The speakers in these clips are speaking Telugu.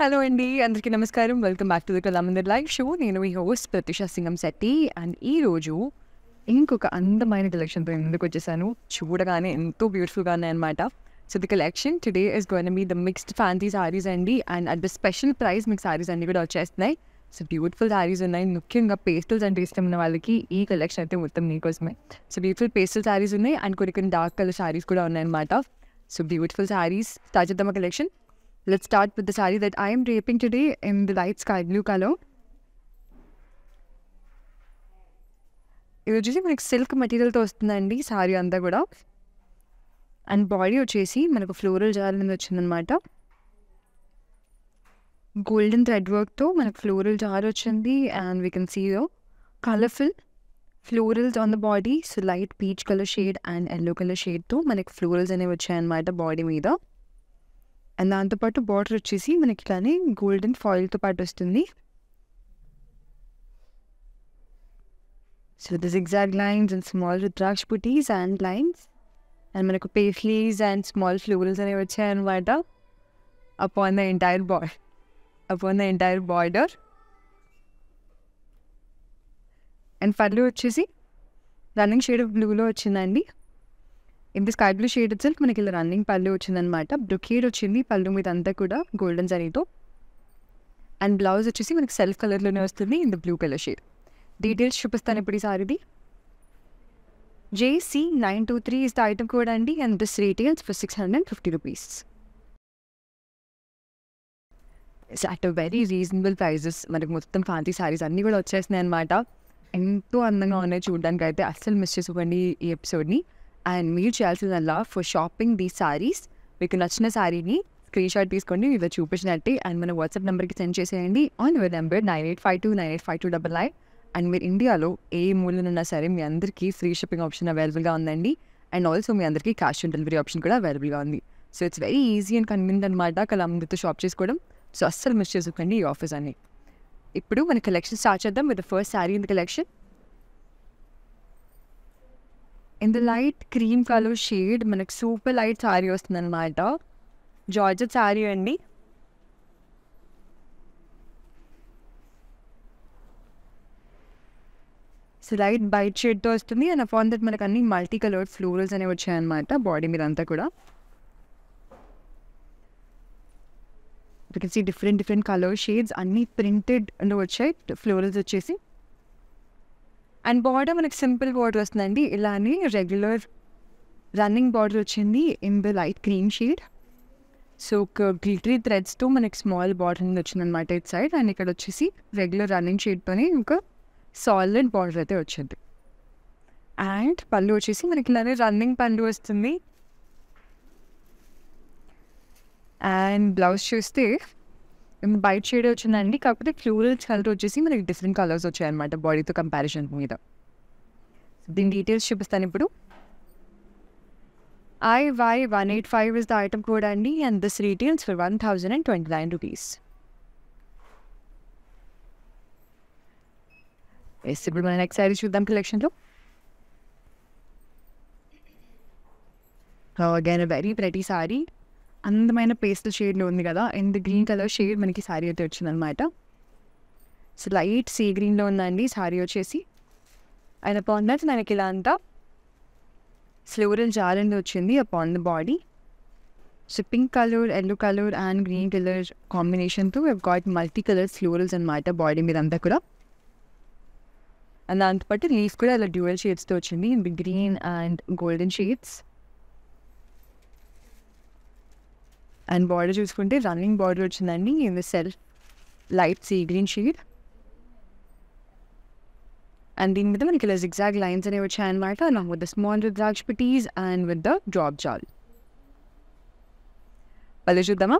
హలో అండి అందరికీ నమస్కారం welcome back to the Kalamandir live show నేను మీ హోస్ట్ ప్రతిష సింగం శెట్టి అండ్ ఈరోజు ఇంకొక అందమైన కలెక్షన్తో ముందుకు వచ్చేసాను చూడగానే ఎంతో బ్యూటిఫుల్గా ఉన్నాయన్నమాట so the collection today is gonna be the mixed fancy sarees అండి and at the special price మీకు సారీస్ అన్నీ కూడా వచ్చేస్తున్నాయి సో బ్యూటిఫుల్ శారీస్ ఉన్నాయి ముఖ్యంగా పేస్టల్స్ అంటే ఇష్టం ఉన్న వాళ్ళకి ఈ కలెక్షన్ అయితే మొత్తం నీకోసమే సో బ్యూటిఫుల్ పేస్టల్ శారీస్ ఉన్నాయి అండ్ కొన్ని కొన్ని డార్క్ కలర్ శారీస్ కూడా ఉన్నాయన్నమాట సో బ్యూటిఫుల్ శారీస్ తాజాతమ్మ collection Let's start with the sari that I am draping today in the light sky blue color. ఇది వచ్చేసి మనకి సిల్క్ మెటీరియల్తో వస్తుందండి సారీ అంతా కూడా అండ్ బాడీ వచ్చేసి మనకు ఫ్లోరల్ జార్ అనేది వచ్చిందనమాట గోల్డెన్ థ్రెడ్ వర్క్తో మనకు ఫ్లోరల్ జార్ వచ్చింది and we can see colourful florals on the body so light peach colour shade and yellow colour షేడ్తో మనకి ఫ్లోరల్స్ అనేవి వచ్చాయన్నమాట బాడీ మీద అండ్ దాంతోపాటు బార్డర్ వచ్చేసి మనకి ఇలానే గోల్డెన్ ఫాయిల్తో పాటు వస్తుంది so this exact lines and small rudraksha పుటీస్ and lines and మనకు పేఫ్లీస్ అండ్ స్మాల్ ఫ్లూరల్స్ అనేవి వచ్చాయన్నమాట upon the entire body upon the entire border and పర్లు వచ్చేసి రన్నింగ్ షేడ్ ఆఫ్ బ్లూలో వచ్చిందండి in the sky blue shade it మనకి ఇలా రన్నింగ్ పళ్ళు వచ్చిందనమాట బ్రుకేడ్ వచ్చింది పళ్ళు మీద అంతా కూడా గోల్డెన్ జరీతో అండ్ బ్లౌజ్ వచ్చేసి మనకి సెల్ఫ్ కలర్లోనే వస్తుంది in the blue colour shade details చూపిస్తాను ఇప్పుడు ఈ సారీది JC nine two three is the item కూడా అండి and this retails for six hundred and fifty rupees it's at a very reasonable prices మనకి మొత్తం ఫ్యాన్సీ సారీస్ అన్నీ కూడా వచ్చేస్తున్నాయి అనమాట ఎంతో అందంగా ఉన్నాయి చూడడానికి అయితే అస్సలు మిస్ చేసుకోండి ఈ ఎపిసోడ్ని అండ్ మీరు love for shopping the sarees మీకు నచ్చిన శారీని స్క్రీన్ షాట్ తీసుకోండి ఇలా చూపించినట్టే అండ్ మన వాట్సాప్ నెంబర్కి సెండ్ చేసేయండి on your number nine eight five two nine eight five two double nine and మీరు ఇండియాలో ఏ మూలనున్నా సరే మీ అందరికీ ఫ్రీ షిప్పింగ్ ఆప్షన్ అవైలబుల్గా ఉందండి అండ్ ఆల్సో మీ అందరికీ క్యాష్ ఆన్ డెలివరీ ఆప్షన్ కూడా అవైలబుల్గా ఉంది so it's very easy and convenient అనమాట కళ అందరితో షాప్ చేసుకోవడం సో అస్సలు మిస్ చేసుకోండి ఈ ఆఫీస్ అని ఇప్పుడు మన కలెక్షన్ స్టార్ట్ చేద్దాం with first saree in the collection in the light cream colour shade మనకు సూపర్ లైట్ శారీ వస్తుంది అనమాట జార్జెట్ శారీ అండి సో లైట్ బైట్ షేడ్తో వస్తుంది అండ్ అఫాన్ దట్ మనకు అన్ని మల్టీ కలర్డ్ ఫ్లోరల్స్ అనేవి వచ్చాయన్నమాట బాడీ మీద అంతా కూడా ఇక్కడ see different different colour shades అన్నీ ప్రింటెడ్ వచ్చాయి ఫ్లోరల్స్ వచ్చేసి అండ్ బార్డర్ మనకి సింపుల్ బార్డర్ వస్తుందండి ఇలానే రెగ్యులర్ రన్నింగ్ బార్డర్ వచ్చింది in the light cream shade so ఒక గ్లిటరీ థ్రెడ్స్తో మనకి స్మాల్ బార్డరింగ్ అనమాట ఇట్ సైడ్ అండ్ ఇక్కడ వచ్చేసి రెగ్యులర్ రన్నింగ్ షేడ్తోనే ఒక సాలిడ్ బార్డర్ అయితే వచ్చింది అండ్ పళ్ళు వచ్చేసి మనకి ఇలానే రన్నింగ్ పళ్ళు వస్తుంది అండ్ బ్లౌజ్ చూస్తే ఇం బై చేద్దాం చెందండి కాబట్టి ఫ్లూరల్ చల్ రోజేసి మనకి డిఫరెంట్ కలర్స్ వచ్చాయి అన్నమాట బాడీ తో కంపారిజన్ చూడండి. సంథింగ్ డిటైల్స్ షిబ్స్తాన ఇప్పుడు I Y 185 is the item code అండి and this retails for 1029 rupees. ఎసిబ్రమైనెక్ సిరీస్ యుదాం కలెక్షన్ లో. కౌ again about he pretty saree అందమైన పేస్టల్ షేడ్లో ఉంది కదా అండ్ గ్రీన్ కలర్ షేడ్ మనకి శారీ అయితే వచ్చిందనమాట సో లైట్ సీ గ్రీన్లో ఉందండి శారీ వచ్చేసి అండ్ అపాన్ దట్ మనకి ఇలా అంతా ఫ్లోరల్ జారెండ్ వచ్చింది upon the body so pink colour yellow colour and green colour కాంబినేషన్తో we got multi colour florals అనమాట బాడీ మీద అంతా కూడా అండ్ దాంతో పాటు లీవ్స్ కూడా అలా డ్యూయల్ షేడ్స్తో వచ్చింది green and golden shades and border చూసుకుంటే రన్నింగ్ బార్డర్ వచ్చిందండి ఇది self light sea green shade and దీని మీద మనకి ఇలా జిగ్జాగ్ లైన్స్ అనేవి వచ్చాయన్నమాట నా with the small rudraksha butis and with the జాబ్ జాల్ పళ్ళు చూద్దామా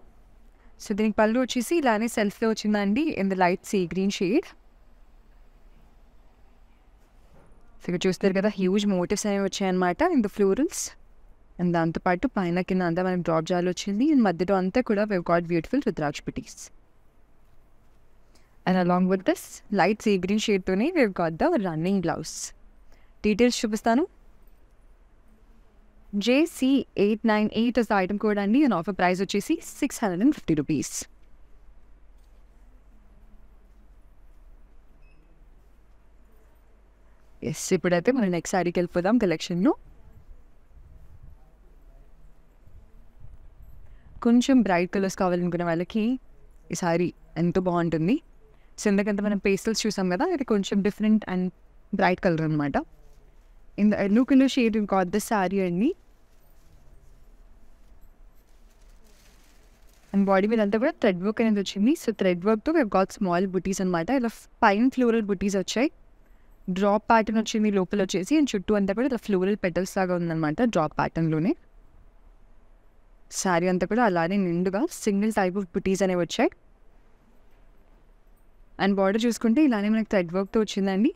సో దీనికి పళ్ళు వచ్చేసి ఇలానే సెల్ఫ్లో వచ్చిందండి in the light sea green shade so ఇక్కడ చూస్తారు కదా హ్యూజ్ మోటివ్స్ అనేవి వచ్చాయన్నమాట ఇన్ ద ఫ్లోరల్స్ అండ్ దాంతోపాటు పైన కింద అంతా మనకి డ్రాప్ జాలు వచ్చింది అండ్ మధ్యలో అంతా కూడా we've got beautiful rudraksha butis and along with this light sea green షేడ్తోనే we've got the running blouse details చూపిస్తాను JC eight nine eight is item కూడా అండి అండ్ ఆఫర్ ప్రైస్ వచ్చేసి six hundred and fifty rupees yes ఇప్పుడైతే మనం నెక్స్ట్ సారీకి వెళ్ళిపోదాం కలెక్షన్ను కొంచెం బ్రైట్ కలర్స్ కావాలనుకునే వాళ్ళకి ఈ సారీ ఎంతో బాగుంటుంది సో ఎందుకంటే మనం పేస్టల్స్ చూసాం కదా ఇది కొంచెం డిఫరెంట్ అండ్ బ్రైట్ కలర్ అనమాట in the yellow colour shade కాదు ద శారీ అండి అండ్ బాడీ మీద అంతా కూడా థ్రెడ్ వర్క్ అనేది వచ్చింది సో థ్రెడ్ వర్క్తో వీ గాట్ స్మాల్ బుటీస్ అనమాట ఇలా పైన ఫ్లోరల్ బుటీస్ వచ్చాయి డ్రాప్ ప్యాటర్న్ వచ్చింది లోపల వచ్చేసి అండ్ చుట్టూ అంతా కూడా ఇలా ఫ్లోరల్ పెటల్స్ లాగా ఉందన్నమాట డ్రాప్ ప్యాటర్న్లోనే శారీ అంతా కూడా అలానే నిండుగా సింగిల్ టైప్ ఆఫ్ బుటీస్ అనేవి వచ్చాయి అండ్ బార్డర్ చూసుకుంటే ఇలానే మనకు థ్రెడ్ వర్క్తో వచ్చిందండి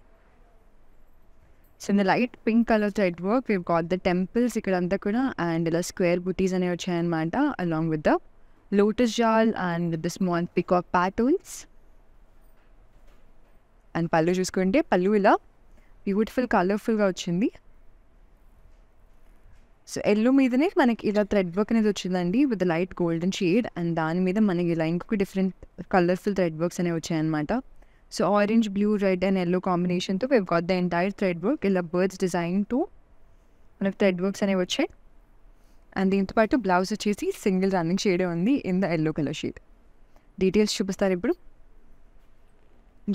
so in the light pink colour thread work we've got the temples ఇక్కడ అంతా కూడా అండ్ ఇలా స్క్వేర్ బుటీస్ అనేవి వచ్చాయన్నమాట అలాంగ్ విత్ ద లోటస్ జాల్ and with the small off patterns and పళ్ళు చూసుకుంటే పళ్ళు ఇలా బ్యూటిఫుల్ కలర్ఫుల్గా వచ్చింది సో ఎల్లో మీదనే మనకి ఇలా థ్రెడ్ వర్క్ అనేది వచ్చిందండి with light golden shade and దాని మీద మనకి ఇలా ఇంకొక డిఫరెంట్ కలర్ఫుల్ థ్రెడ్ వర్క్స్ అనేవి వచ్చాయన్నమాట so orange blue red and yellow కాంబినేషన్తో we've got the entire thread work ఇలా బర్డ్స్ డిజైన్ టు మనకి థ్రెడ్ వర్క్స్ అనేవి వచ్చాయి అండ్ దీంతో పాటు బ్లౌజ్ వచ్చేసి సింగిల్ రన్నింగ్ షేడ్ ఉంది in the yellow colour shade details చూపిస్తారు ఇప్పుడు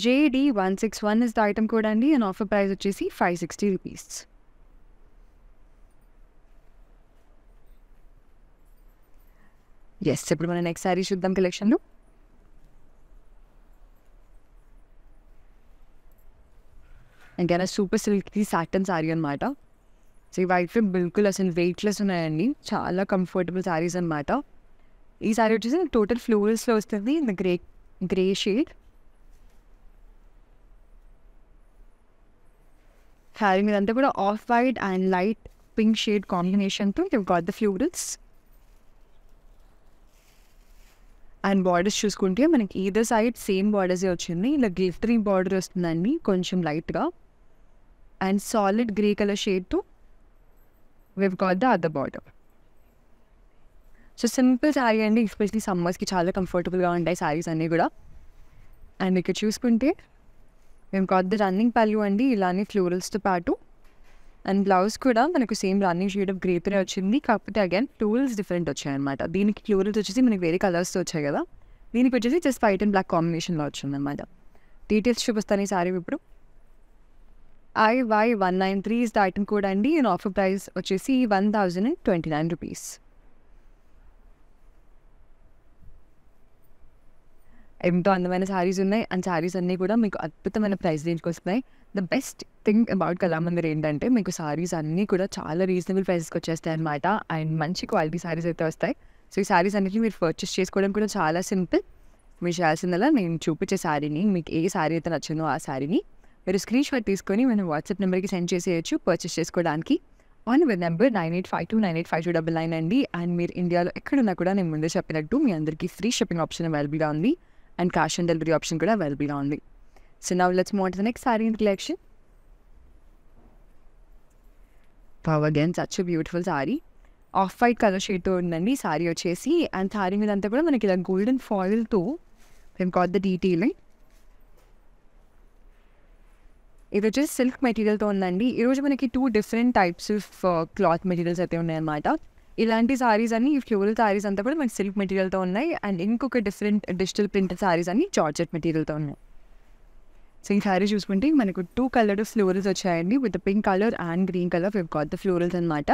JD one six one is the item కూడా అండి అండ్ ఆఫర్ ప్రైస్ వచ్చేసి ఫైవ్ సిక్స్టీ రూపీస్ ఎస్ ఇప్పుడు మనం నెక్స్ట్ శారీ చూద్దాం కలెక్షన్లో ఇంకైనా సూపర్ సిల్క్కి సాటన్ శారీ అనమాట సో ఇవైతే బిల్కుల్ అసలు వెయిట్లెస్ ఉన్నాయండి చాలా కంఫర్టబుల్ శారీస్ అనమాట ఈ శారీ వచ్చేసి టోటల్ ఫ్లోరల్స్లో వస్తుంది in grey grey shade saree మీదంతా కూడా off white and light pink shade కాంబినేషన్తో you got the florals and borders చూసుకుంటే మనకి ఈదర్ సైడ్ సేమ్ బార్డర్సే వచ్చింది ఇలా గ్లిటరీ బార్డర్ వస్తుందండి కొంచెం లైట్గా అండ్ సాలిడ్ గ్రే కలర్ షేడ్తో we've got the other border so simple saree అండి ఎస్పెషలీ సమ్మర్స్కి చాలా కంఫర్టబుల్గా ఉంటాయి శారీస్ అన్నీ కూడా అండ్ ఇక్కడ చూసుకుంటే మేము కొద్ది ద రన్నింగ్ పల్లు అండి ఇలానే ఫ్లోరల్స్తో పాటు అండ్ బ్లౌజ్ కూడా మనకు సేమ్ రన్నింగ్ షేడ్ ఆఫ్ గ్రేపరే వచ్చింది కాకపోతే అగైన్ టూల్స్ డిఫరెంట్ వచ్చాయన్నమాట దీనికి ఫ్లోరల్స్ వచ్చేసి మనకి వేరే కలర్స్ వచ్చాయి కదా దీనికి వచ్చేసి జస్ట్ వైట్ అండ్ బ్లాక్ కాంబినేషన్లో అనమాట డీటెయిల్స్ చూపిస్తాను ఈ సారీ ఇప్పుడు I Y one nine three is the item code అండి అండ్ ఆఫర్ ప్రైస్ వచ్చేసి one thousand and twenty nine rupees ఎంతో అందమైన శారీస్ ఉన్నాయి అండ్ శారీస్ అన్నీ కూడా మీకు అద్భుతమైన ప్రైస్ రేంజ్కి వస్తున్నాయి the best thing about Kalamandir ఏంటంటే మీకు సారీస్ అన్నీ కూడా చాలా రీజనబుల్ ప్రైసెస్కి వచ్చేస్తాయి అనమాట అండ్ మంచి క్వాలిటీ సారీస్ అయితే వస్తాయి సో ఈ సారీస్ అన్నిటిని మీరు పర్చేస్ చేసుకోవడం కూడా చాలా సింపుల్ మీరు చేయాల్సిందలా నేను చూపించే శారీని మీకు ఏ శారీ అయితే నచ్చిందో ఆ శారీని మీరు స్క్రీన్ షాట్ తీసుకొని మన వాట్సాప్ నెంబర్కి సెండ్ చేసేయచ్చు పర్చేస్ చేసుకోవడానికి on with number nine eight five two nine eight five two double nine అండి అండ్ మీరు ఇండియాలో ఎక్కడున్నా కూడా నేను ముందే చెప్పినట్టు మీ అందరికీ ఫ్రీ షిప్పింగ్ ఆప్షన్ అవైలబుల్గా ఉంది and cash on delivery option కూడా అవైలబుల్గా ఉంది So now let's move on to the next saree in collection. Wow, again, such a beautiful saree. Off white colour షేడ్తో ఉందండి సారీ వచ్చేసి అండ్ సారీ మీద అంతా కూడా మనకి ఇలా గోల్డెన్ ఫాయిల్తో మేము కాట్ ద డీటెయిలింగ్ ఇది వచ్చేసి సిల్క్ మెటీరియల్తో ఉందండి ఈరోజు మనకి two different types of cloth materials అయితే ఉన్నాయన్నమాట ఇలాంటి సారీస్ అన్ని ఈ ఫ్లోరల్ సారీస్ అంతా కూడా మనకి సిల్క్ మెటీరియల్తో ఉన్నాయి అండ్ ఇంకొక డిఫరెంట్ డిజిటల్ ప్రింటెడ్ సారీస్ అన్ని జార్జెట్ మెటీరియల్తో ఉన్నాయి సో ఈ శారీ చూసుకుంటే మనకు టూ కలర్ ఫ్లోరల్స్ వచ్చాయండి with pink colour and green colour we've got the florals అనమాట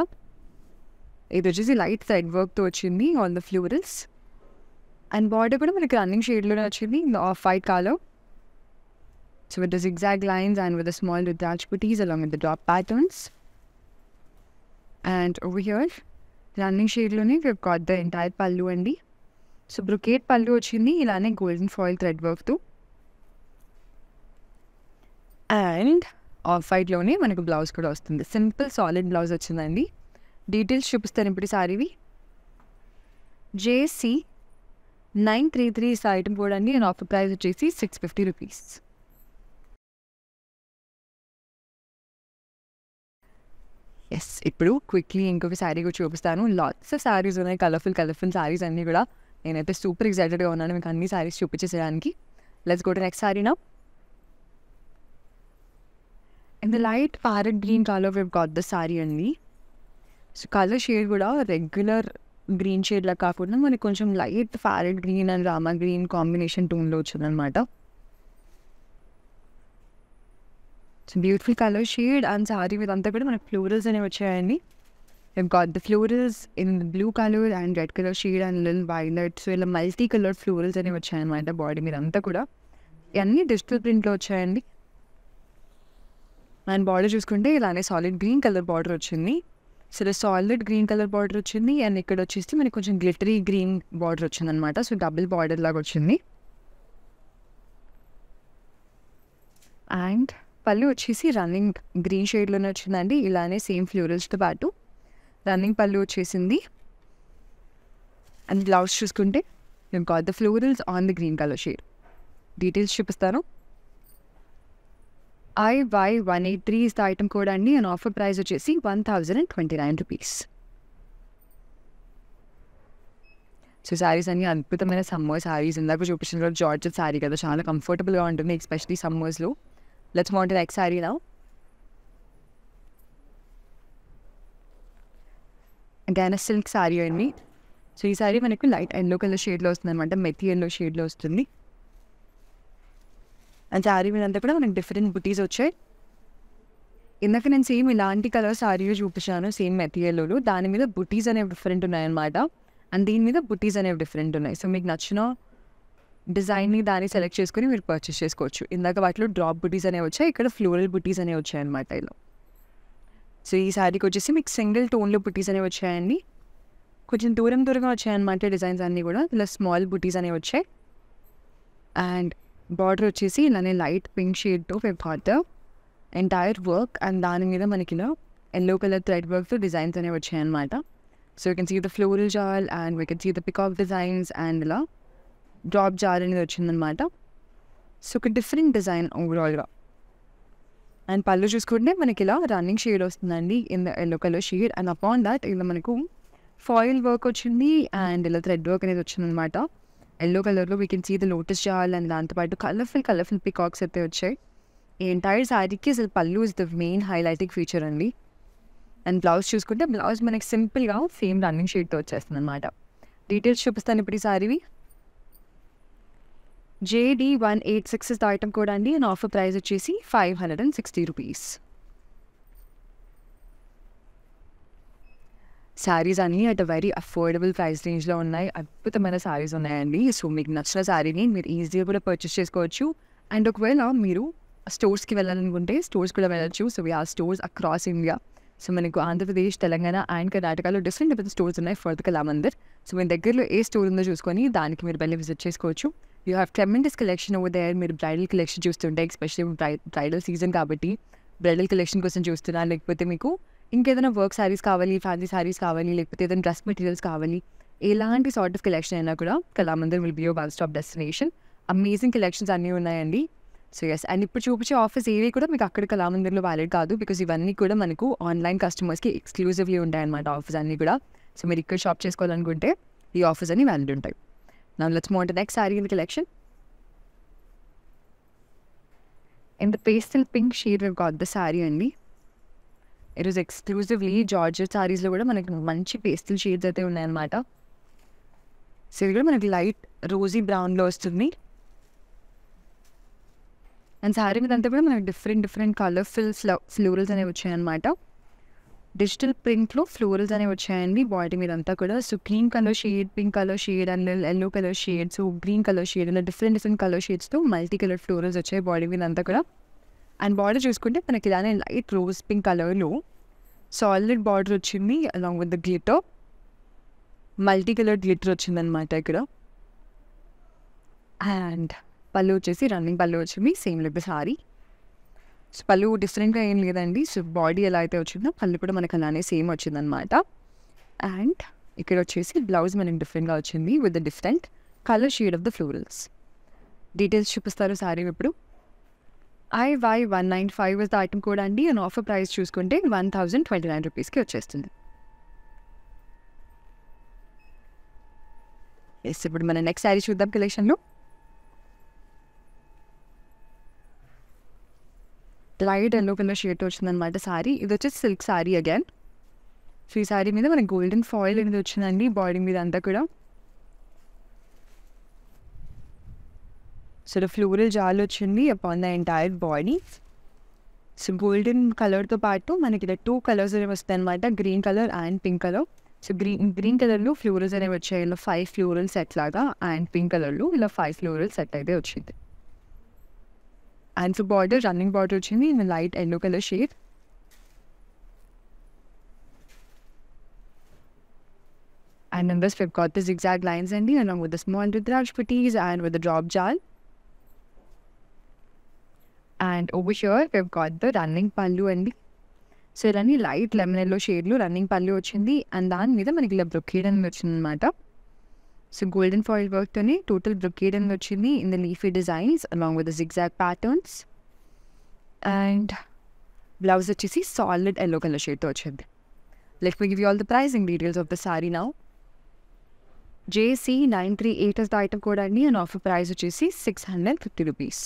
ఇది వచ్చేసి లైట్ సైడ్ వర్క్తో వచ్చింది on the florals and border కూడా మనకి రన్నింగ్ షేడ్లోనే వచ్చింది off white colour so with the zigzag lines and with the small dot butis along with the dot patterns and over here running షేడ్లోనే వివ్ కాట్ ద ఎంటైర్ పళ్ళు అండి సో బ్రొకేట్ పళ్ళు వచ్చింది ఇలానే గోల్డెన్ ఫాయిల్ థ్రెడ్ వర్క్తో అండ్ ఆఫ్ వైట్లోనే మనకు బ్లౌజ్ కూడా వస్తుంది సింపుల్ సాలిడ్ బ్లౌజ్ వచ్చిందండి డీటెయిల్స్ చూపిస్తాను ఇప్పుడు సారీవి జేసీ నైన్ త్రీ త్రీ ఐటమ్ కూడా అండి నేను ఆఫర్ ప్రైస్ వచ్చేసి సిక్స్ ఫిఫ్టీ రూపీస్ ఎస్ ఇప్పుడు క్విక్లీ ఇంకొక శారీ కూడా చూపిస్తాను లాట్స్ ఆఫ్ శారీస్ ఉన్నాయి కలర్ఫుల్ కలర్ఫుల్ శారీస్ అన్నీ కూడా నేనైతే సూపర్ ఎగ్జైటెడ్గా ఉన్నాను మీకు అన్ని శారీస్ చూపించేసేయడానికి let's go to next sari నా in the light parrot green colour we've got the saree అండి సో కలర్ షేడ్ కూడా రెగ్యులర్ గ్రీన్ షేడ్లా కాకుండా మనకి కొంచెం light parrot green and Rama green combination టోన్లో వచ్చిందనమాట so beautiful colour shade and saree మీద అంతా కూడా మనకి ఫ్లోరల్స్ అనేవి వచ్చాయండి We've got the florals in blue colour and red colour shade and lil violet so ఇలా మల్టీ కలర్ ఫ్లోరల్స్ అనేవి వచ్చాయన్నమాట బాడీ మీద అంతా కూడా ఇవన్నీ డిజిటల్ ప్రింట్లో వచ్చాయండి అండ్ బార్డర్ చూసుకుంటే ఇలానే సాలిడ్ గ్రీన్ కలర్ బార్డర్ వచ్చింది so solid green colour border వచ్చింది అండ్ ఇక్కడ వచ్చేసి మనకి కొంచెం గ్లిటరీ గ్రీన్ బార్డర్ వచ్చింది అనమాట సో డబుల్ బార్డర్ లాగా వచ్చింది అండ్ పళ్ళు వచ్చేసి రన్నింగ్ గ్రీన్ షేడ్లోనే వచ్చిందండి ఇలానే సేమ్ ఫ్లోరల్స్తో పాటు రన్నింగ్ పళ్ళు వచ్చేసింది అండ్ బ్లౌజ్ చూసుకుంటే నేను కాదు the florals on the green colour shade details చూపిస్తాను I Y one eight three is the item code అండి అండ్ ఆఫర్ ప్రైస్ వచ్చేసి one thousand and twenty nine rupees so sarees అన్ని అద్భుతమైన సమ్మర్ శారీస్ ఇందాక చూపించిన రోజు జార్జెట్ శారీ కదా చాలా కంఫర్టబుల్గా ఉంటుంది ఎస్పెషలీ సమ్మర్స్లో లెట్స్ వాంట్ నెక్స్ట్ శారీ నా అగైన్ సిల్క్ శారీ అండి సో ఈ శారీ మనకు లైట్ ఎల్లో కలర్ షేడ్లో వస్తుంది అనమాట మెతి ఎల్లో షేడ్లో వస్తుంది అండ్ శారీ అంతా కూడా మనకి డిఫరెంట్ బుటీస్ వచ్చాయి ఇందాక నేను సేమ్ ఇలాంటి కలర్ శారీ చూపించాను సేమ్ మెటీరియల్లో దాని మీద బుటీస్ అనేవి డిఫరెంట్ ఉన్నాయన్నమాట అండ్ దీని మీద బుటీస్ అనేవి డిఫరెంట్ ఉన్నాయి సో మీకు నచ్చిన డిజైన్ని దాన్ని సెలెక్ట్ చేసుకుని మీరు పర్చేస్ చేసుకోవచ్చు ఇందాక వాటిలో డ్రాప్ బుటీస్ అనేవి వచ్చాయి ఇక్కడ ఫ్లోరల్ బుటీస్ అనేవి వచ్చాయన్నమాట ఇలా సో ఈ శారీకి వచ్చేసి మీకు సింగిల్ టోన్లో బుటీస్ అనేవి వచ్చాయండి కొంచెం దూరం దూరంగా వచ్చాయన్నమాట డిజైన్స్ అన్నీ కూడా ఇలా స్మాల్ బుటీస్ అనేవి వచ్చాయి అండ్ బార్డర్ వచ్చేసి ఇలానే లైట్ పింక్ షేడ్తో మేము పాత ఎంటైర్ వర్క్ అండ్ దాని మీద మనకి ఇలా ఎల్లో కలర్ థ్రెడ్ వర్క్తో డిజైన్స్ అనేవి వచ్చాయన్నమాట so you can see the floral jaal and we can see the peacock designs and ఇలా డ్రాప్ జాల్ అనేది వచ్చిందనమాట సో ఒక డిఫరెంట్ డిజైన్ ఓవరాల్గా అండ్ పళ్ళు చూసుకుంటే మనకి ఇలా రన్నింగ్ షేడ్ వస్తుందండి in the yellow colour shade and upon that ఇలా మనకు ఫాయిల్ వర్క్ వచ్చింది అండ్ ఇలా థ్రెడ్ వర్క్ అనేది వచ్చిందనమాట ఎల్లో కలర్లో we can see the lotus జాల్ అండ్ దాంతోపాటు కలర్ఫుల్ కలర్ఫుల్ పికాక్స్ అయితే వచ్చాయి ఈ ఎంటైర్ శారీకి అసలు pallu is the main highlighting feature అండి అండ్ బ్లౌజ్ చూసుకుంటే బ్లౌజ్ మనకి సింపుల్గా సేమ్ రన్నింగ్ షీట్తో వచ్చేస్తుంది అనమాట డీటెయిల్స్ చూపిస్తాను ఇప్పుడు ఈ శారీవి JD one eight six is the item కూడా అండి అండ్ ఆఫర్ ప్రైస్ వచ్చేసి five hundred and sixty rupees saris అన్ని at a very affordable price రేంజ్లో ఉన్నాయి అద్భుతమైన శారీస్ ఉన్నాయండి సో మీకు నచ్చిన శారీని మీరు ఈజీగా కూడా పర్చేస్ చేసుకోవచ్చు అండ్ ఒకవేళ మీరు స్టోర్స్కి వెళ్ళాలనుకుంటే స్టోర్స్ కూడా వెళ్ళచ్చు so we are stores across India so మనకు ఆంధ్రప్రదేశ్ తెలంగాణ అండ్ కర్ణాటకలో డిఫరెంట్ డిఫరెంట్ స్టోర్స్ ఉన్నాయి ఫర్ ద కళా మందిర్ సో మీ దగ్గరలో ఏ స్టోర్ ఉందో చూసుకొని దానికి మీరు వెళ్ళి విజిట్ చేసుకోవచ్చు you have tremendous collection over there మీరు బ్రైడల్ కలెక్షన్ చూస్తుంటే ఎస్పెషల్లీ బ్రైడల్ సీజన్ కాబట్టి బ్రైడల్ కలెక్షన్ కోసం చూస్తున్నా లేకపోతే మీకు ఇంకేదైనా వర్క్ శారీస్ కావాలి ఫ్యాన్సీ శారీస్ కావాలి లేకపోతే ఏదైనా డ్రెస్ మెటీరియల్స్ కావాలి ఎలాంటి సార్ట్ ఆఫ్ కలెక్షన్ అయినా కూడా Kalamandir will be your one stop destination amazing collections అన్నీ ఉన్నాయండి సో ఎస్ అండ్ ఇప్పుడు చూపించే ఆఫర్స్ ఏవి కూడా మీకు అక్కడ కళామందిర్లో వ్యాలిడ్ కాదు బికాస్ ఇవన్నీ కూడా మనకు ఆన్లైన్ కస్టమర్స్కి ఎక్స్క్లూజివ్లీ ఉంటాయన్నమాట ఆఫర్స్ అన్నీ కూడా సో మీరు ఇక్కడ షాప్ చేసుకోవాలనుకుంటే ఈ ఆఫర్స్ అన్ని వ్యాలిడ్ ఉంటాయి నా let's move next sari in collection in the pastel pink shade కాదు ద శారీ అండి ఇట్ వాజ్ ఎక్స్క్లూజివ్లీ జార్జెట్ శారీస్లో కూడా మనకి మంచి పేస్టల్ షేడ్స్ అయితే ఉన్నాయన్నమాట సో ఇది కూడా మనకి లైట్ రోజీ బ్రౌన్లో వస్తుంది అండ్ శారీ మీద అంతా కూడా మనకి different different colourful flow florals అనేవి వచ్చాయన్నమాట డిజిటల్ ప్రింట్లో ఫ్లోరల్స్ అనేవి వచ్చాయండి బాడీ మీద అంతా కూడా so green colour shade pink colour shade and yellow colour shade so green colour shade అలా డిఫరెంట్ డిఫరెంట్ కలర్ షేడ్స్తో మల్టీ కలర్ ఫ్లోరల్స్ వచ్చాయి బాడీ మీద అంతా కూడా అండ్ బార్డర్ చూసుకుంటే మనకి ఇలానే లైట్ రోజ్ పింక్ కలర్లో సాలిడ్ బార్డర్ వచ్చింది along with the glitter multi colour glitter వచ్చిందనమాట ఇక్కడ అండ్ పళ్ళు వచ్చేసి రన్నింగ్ పళ్ళు వచ్చింది సేమ్ లిప్ సారీ సో పళ్ళు డిఫరెంట్గా ఏం లేదండి సో బాడీ ఎలా అయితే వచ్చిందో పళ్ళు కూడా మనకు అలానే సేమ్ వచ్చిందనమాట అండ్ ఇక్కడ వచ్చేసి బ్లౌజ్ మనకి డిఫరెంట్గా వచ్చింది with the different colour shade of the florals details చూపిస్తారు సారీ ఇప్పుడు IY one nine five is the item code అండి అండ్ ఆఫర్ ప్రైస్ చూసుకుంటే వన్ థౌజండ్ ట్వంటీ నైన్ రూపీస్కి వచ్చేస్తుంది ఎస్ ఇప్పుడు మన నెక్స్ట్ శారీ చూద్దాం కలెక్షన్లో లైట్ ఎల్లో కలర్ షేట్ వచ్చిందనమాట శారీ ఇది వచ్చేసి సిల్క్ శారీ అగైన్ సో ఈ శారీ మీద మనకి గోల్డెన్ ఫాయిల్ అనేది వచ్చిందండి బాడీ మీద అంతా కూడా So the floral jar upon the entire body. So golden color to part two, I two colors are the green color and pink color. So green green color lo florals are used five floral set laga and pink color lo ila five floral set type used. And so border running border used in a light yellow color shade. And in this, we've got the zigzag lines ending along with the small Dhritarashputis and with the drop jal. And over here, we've got the running pallu అండి the సో ఇలాని లైట్ లెమన్ ఎల్లో షేడ్లు రన్నింగ్ పళ్ళు వచ్చింది అండ్ దాని మీద మనకి ఇలా బ్రొకేడ్ అనేది వచ్చిందనమాట సో గోల్డెన్ ఫాయిల్ వర్క్తోనే టోటల్ బ్రొకేడ్ అనేది వచ్చింది in the leafy designs along with zigzag patterns and blouse వచ్చేసి సాలిడ్ ఎల్లో కలర్ షేడ్తో వచ్చింది let me give you all the pricing details of the sorry now JC nine three eight is the item కూడా అండి అండ్ ఆఫర్ ప్రైస్ వచ్చేసి six hundred fifty rupees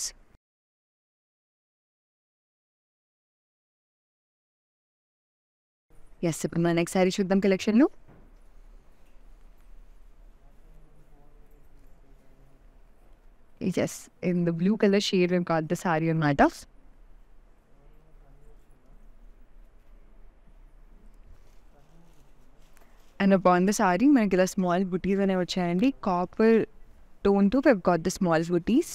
yes ఇప్పుడు మన నెక్స్ట్ సారీ చూద్దాం కలెక్షన్లో yes in the blue color shade we've got the sari on matta and upon the sari మనకి ఇలా స్మాల్ బుటీస్ అనేవి వచ్చాయండి కాపర్ టోన్తో we've got the small butis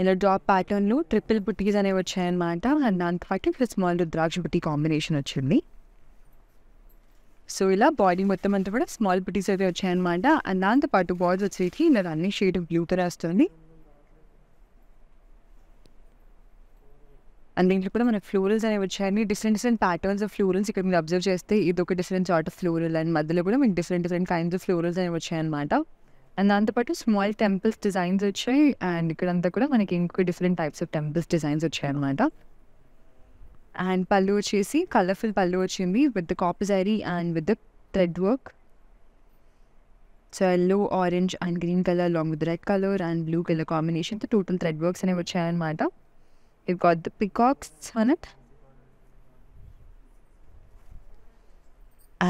ఇలా డ్రాప్ ప్యాటర్న్లు ట్రిపుల్ బుట్టీస్ అనేవి వచ్చాయన్నమాట అండ్ దాంతోపాటు ఇక్కడ స్మాల్ రుద్రాక్ష బుట్టి కాంబినేషన్ వచ్చింది సో ఇలా బాడీ మొత్తం అంతా కూడా స్మాల్ బుట్టీస్ అయితే వచ్చాయన్నమాట అండ్ దాంతోపాటు బాడీ వచ్చేసి ఇలా అన్ని షేడ్ బ్లూ కలర్ వస్తుంది అండ్ దీంట్లో కూడా మనకి ఫ్లోరల్స్ అనేవి వచ్చాయని different different patterns of florals ఇక్కడ మీరు అబ్జర్వ్ చేస్తే ఇది ఒక different sort of floral and మధ్యలో కూడా మీకు different different kinds of florals అనేవి వచ్చాయన్నమాట అండ్ దాంతోపాటు స్మాల్ టెంపుల్స్ డిజైన్స్ వచ్చాయి అండ్ ఇక్కడంతా కూడా మనకి ఇంకో different types of temples designs వచ్చాయి అనమాట అండ్ పళ్ళు వచ్చేసి కలర్ఫుల్ పళ్ళు వచ్చింది విత్ ద కాపజైరీ and with the thread work so yellow orange and green colour long with red colour and blue colour కాంబినేషన్తో టోటల్ థ్రెడ్ వర్క్స్ అనేవి వచ్చాయన్నమాట it got the peacocks on it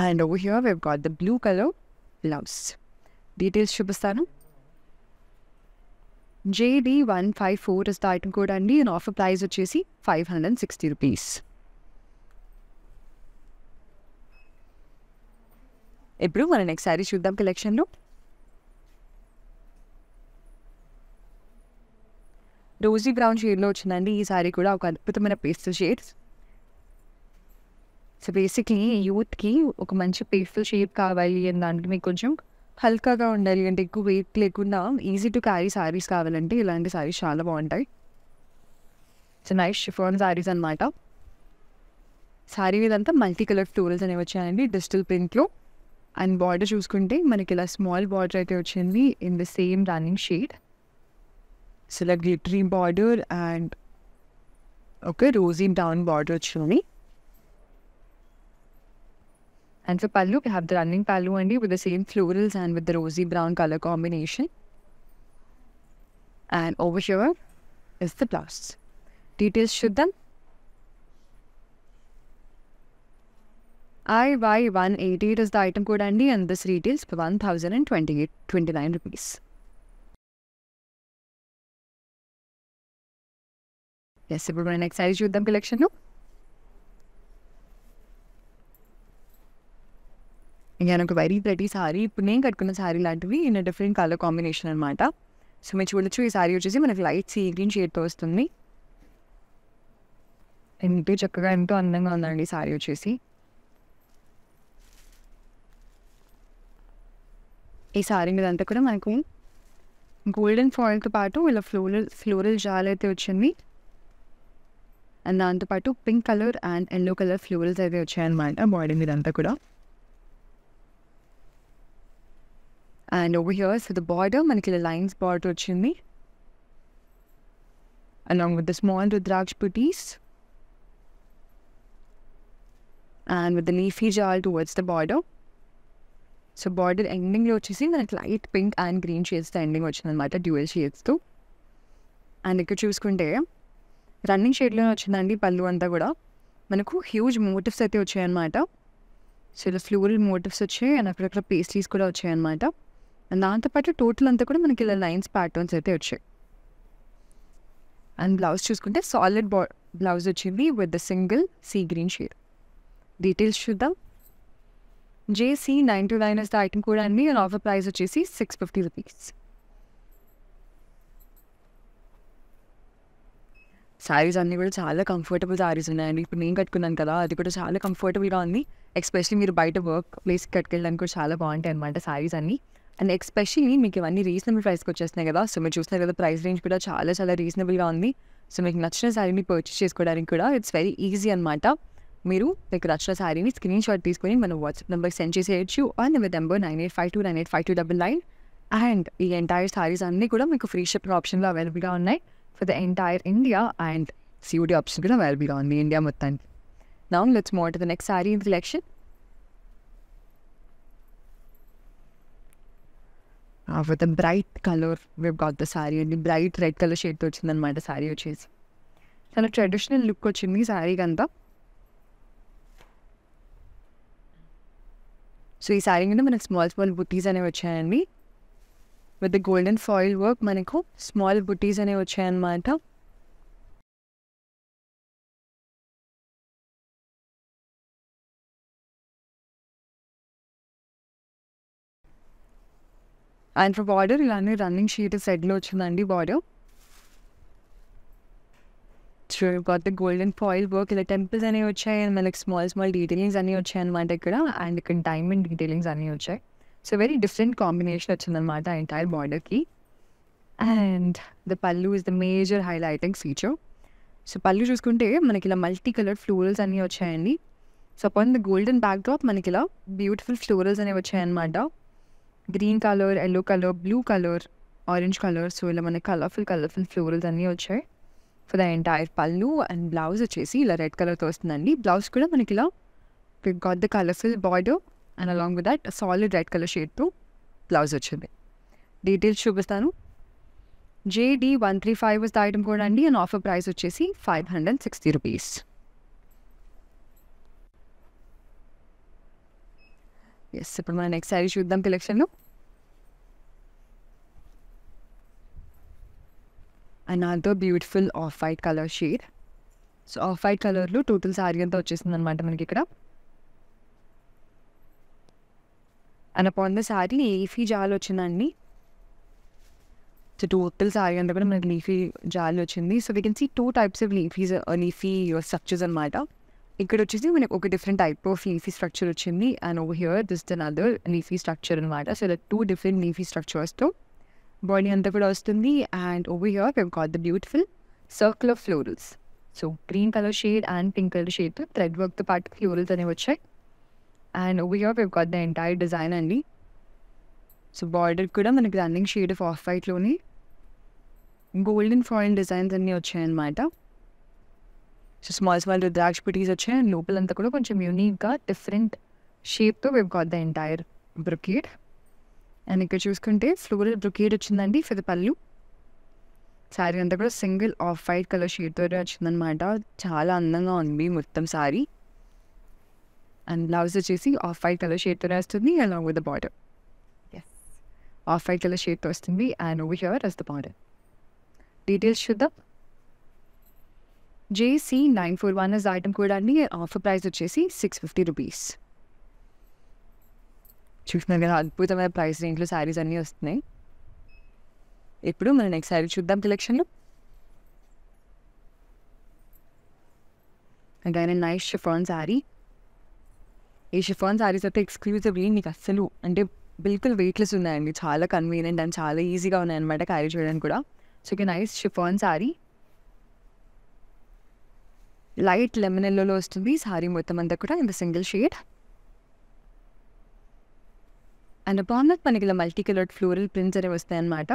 and over here we've got the blue colour blouse details చూపిస్తాను JD one five four is the item code అండి అండ్ ఆఫర్ ప్రైస్ వచ్చేసి five hundred and sixty rupees ఇప్పుడు మన నెక్స్ట్ శారీ చూద్దాం కలెక్షన్లో రోజీ బ్రౌన్ షేడ్లో వచ్చిందండి ఈ శారీ కూడా ఒక అద్భుతమైన పేస్టల్ షేడ్స్ సో బేసిక్లీ యూత్కి ఒక మంచి పేస్టల్ షేప్ కావాలి అని దానికి మీకు కొంచెం హల్కాగా ఉండాలి అంటే ఎక్కువ వెయిట్ లేకుండా ఈజీ టు క్యారీ శారీస్ కావాలంటే ఇలాంటి శారీస్ చాలా బాగుంటాయి ఇట్స్ నైస్ షిఫోన్ శారీస్ అనమాట శారీ మీదంతా మల్టీ కలర్ టూల్స్ అనేవి వచ్చాయండి డిజిటల్ ప్రింట్లో అండ్ బార్డర్ చూసుకుంటే మనకి ఇలా స్మాల్ బార్డర్ అయితే వచ్చింది in the same running shade so ఇలా glittery border and okay rosy down border వచ్చింది And for Pallu, we have the running Pallu only with the same florals and with the rosy brown color combination. And over here is the blouse. Details them. IY188 is the item code Andy and this retails for 1028 29 rupees. Yes, we're going to next size Shuddham collection no? ఇంకా ఒక వెరీ ప్రతి సారీ ఇప్పుడు నేను కట్టుకున్న సారీ లాంటివి ఇన్ డిఫరెంట్ కలర్ కాంబినేషన్ అనమాట సో మీరు చూడొచ్చు ఈ సారీ వచ్చేసి మనకి లైట్ సీ గ్రీన్ షేడ్తో వస్తుంది ఎంతో చక్కగా ఎంతో అందంగా ఉందండి సారీ వచ్చేసి ఈ సారీ మీద అంతా కూడా మనకు గోల్డెన్ ఫాయిల్తో పాటు ఇలా ఫ్లోరల్ ఫ్లోరల్ జాల్ అయితే వచ్చింది అండ్ దాంతోపాటు pink colour and yellow colour florals అయితే వచ్చాయన్నమాట బాడీ మీద అంతా కూడా and over here's the border మనకి ఇలా లైన్స్ బార్డర్ వచ్చింది along with the small rudraksha పుటీస్ and with the leafy jaal towards the border so border ఎండింగ్లో వచ్చేసి మనకి లైట్ పింక్ అండ్ గ్రీన్ షేడ్స్తో ఎండింగ్ వచ్చిందనమాట డ్యూయల్ షేడ్స్తో అండ్ ఇక్కడ చూసుకుంటే రన్నింగ్ షేడ్లోనే వచ్చిందండి పళ్ళు అంతా కూడా మనకు హ్యూజ్ మోటివ్స్ అయితే వచ్చాయన్నమాట సో ఇలా ఫ్లూరల్ మోటివ్స్ వచ్చాయి అండ్ అక్కడక్కడ పేస్ట్రీస్ కూడా వచ్చాయన్నమాట దాంతోపాటు టోటల్ అంతా కూడా మనకి ఇలా లైన్స్ ప్యాటర్న్స్ అయితే వచ్చాయి అండ్ బ్లౌజ్ చూసుకుంటే సాలిడ్ బా బ్లౌజ్ వచ్చింది with the single sea green shade details చూద్దాం జేసీ nine two nine is the item కూడా అండి అండ్ ఆఫర్ ప్రైస్ వచ్చేసి సిక్స్ ఫిఫ్టీ రూపీస్ శారీస్ అన్నీ కూడా చాలా కంఫర్టబుల్ శారీస్ ఉన్నాయండి ఇప్పుడు నేను కట్టుకున్నాను కదా అది కూడా చాలా కంఫర్టబుల్గా ఉంది ఎస్పెషలీ మీరు బయట వర్క్ ప్లేస్కి కట్టుకెళ్ళడానికి కూడా చాలా బాగుంటాయి అనమాట శారీస్ అన్నీ అండ్ ఎస్పెషల్లీ మీకు ఇవన్నీ రీజనబుల్ ప్రైస్కి వచ్చేస్తున్నాయి కదా సో మీరు చూసినారు కదా ప్రైస్ రేంజ్ కూడా చాలా చాలా రీజనబుల్గా ఉంది సో మీకు నచ్చిన శారీని పర్చేస్ చేసుకోవడానికి కూడా ఇట్స్ వెరీ ఈజీ అనమాట మీరు మీకు నచ్చిన శారీని స్క్రీన్ షాట్ తీసుకొని మన వాట్సాప్ నెంబర్కి సెండ్ చేసేయచ్చు and with number nine eight five two nine eight five two double nine and ఈ ఎంటైర్ శారీస్ అన్నీ కూడా మీకు ఫ్రీ షిప్పింగ్ ఆప్షన్లో అవైలబుల్గా ఉన్నాయి for the entire India and COD option కూడా అవైలబుల్గా ఉంది ఇండియా మొత్తానికి now let's move the next sari in selection with bright colour we've got the sari అండి బ్రైట్ రెడ్ కలర్ షేడ్తో వచ్చిందనమాట శారీ వచ్చేసి చాలా ట్రెడిషనల్ లుక్ వచ్చింది శారీకి అంతా సో ఈ శారీ కింద మనకు స్మాల్ స్మాల్ బుట్టీస్ అనేవి వచ్చాయండి with the golden foil work మనకు స్మాల్ బుట్టీస్ అనేవి వచ్చాయన్నమాట అండ్ ఫర్ బార్డర్ ఇలానే రన్నింగ్ షీట్ సెట్లో వచ్చిందండి బార్డర్ చూడు got the golden foil work ఇలా టెంపుల్స్ అనేవి వచ్చాయి అండ్ మనకి స్మాల్ స్మాల్ డీటెయిలింగ్స్ అన్నీ వచ్చాయి అనమాట ఇక్కడ అండ్ ఇక్కడ డైమండ్ డీటెయిలింగ్స్ అన్నీ వచ్చాయి సో వెరీ డిఫరెంట్ కాంబినేషన్ వచ్చిందనమాట ఎంటైర్ బార్డర్కి and the pallu is the major highlighting feature so pallu చూసుకుంటే మనకి ఇలా మల్టీ కలర్ ఫ్లోరల్స్ అన్నీ వచ్చాయండి so upon the golden backdrop మనకి ఇలా బ్యూటిఫుల్ ఫ్లోరల్స్ అనేవి వచ్చాయన్నమాట green colour yellow colour blue colour orange colour so ఇలా మనకి కలర్ఫుల్ కలర్ఫుల్ ఫ్లోరల్స్ అన్నీ వచ్చాయి for the entire pallu and blouse వచ్చేసి ఇలా రెడ్ కలర్తో వస్తుందండి బ్లౌజ్ కూడా మనకి ఇలా got the colourful border and along with that solid red colour షేడ్తో బ్లౌజ్ వచ్చింది డీటెయిల్స్ చూపిస్తాను JD one three five was item కూడా అండి అండ్ ఆఫర్ ప్రైస్ వచ్చేసి five hundred sixty rupees yes ఇప్పుడు మన నెక్స్ట్ సారీ చూద్దాం కలెక్షన్లో another beautiful off-white color shade so off white కలర్లో టోటల్ శారీ అంతా వచ్చేసింది అనమాట మనకి ఇక్కడ and upon the sari leafy jaal వచ్చిందండి సో టోటల్ శారీ అంతా కూడా మనకి లీఫీ జాల్ వచ్చింది so we can see two types of leafies leafy structures అనమాట ఇక్కడ వచ్చేసి మనకు ఒక different type of leafy structure వచ్చింది and over here this then other leafy structure అనమాట సో ఇలా టూ డిఫరెంట్ లీఫీ స్ట్రక్చర్స్తో boiling under velocity and over here we've got the beautiful circle of florals. So green color shade and pink color shade to thread work the part of florals and check. And over here we've got the entire design only. So border kudam and grinding shade of off-white lonely. Golden foil designs in అన్నీ small so small small rudraksha butis వచ్చాయి అండ్ లోపలంతా కూడా different shape to షేప్తో we've got the entire brocade and ikkada chusukunte floral brocade ichindandi for the pallu saree anta kuda single off white color sheet tho ichindannamata chaala andanga undi mottam saree and blouse chesi off white color sheet tho vastundi along with the border yes off white color sheet tho vastundi and over here is the border details should up JC941 is item code and here offer price of JC 650 rupees. చూస్తున్నారు కదా అద్భుతమైన ప్రైస్ రేంజ్లో శారీస్ అన్నీ వస్తున్నాయి ఇప్పుడు మనం నెక్స్ట్ శారీ చూద్దాం కలెక్షన్లో అండ్ నైస్ షిఫాన్ శారీ ఈ షిఫాన్ శారీస్ అయితే ఎక్స్క్లూజివ్లీ మీకు అస్సలు అంటే బిల్కుల్ వెయిట్లెస్ ఉన్నాయండి చాలా కన్వీనియంట్ అండ్ చాలా ఈజీగా ఉన్నాయన్నమాట క్యారీ చేయడానికి కూడా సో ఇక nice chiffon sari light lemon ఎల్లోలో వస్తుంది శారీ మొత్తం అంతా కూడా ఇంత సింగిల్ షేడ్ అండ్ బాగున్నది మనకి ఇలా మల్టీ కలర్డ్ ఫ్లోరల్ ప్రింట్స్ అనేవి వస్తాయి అనమాట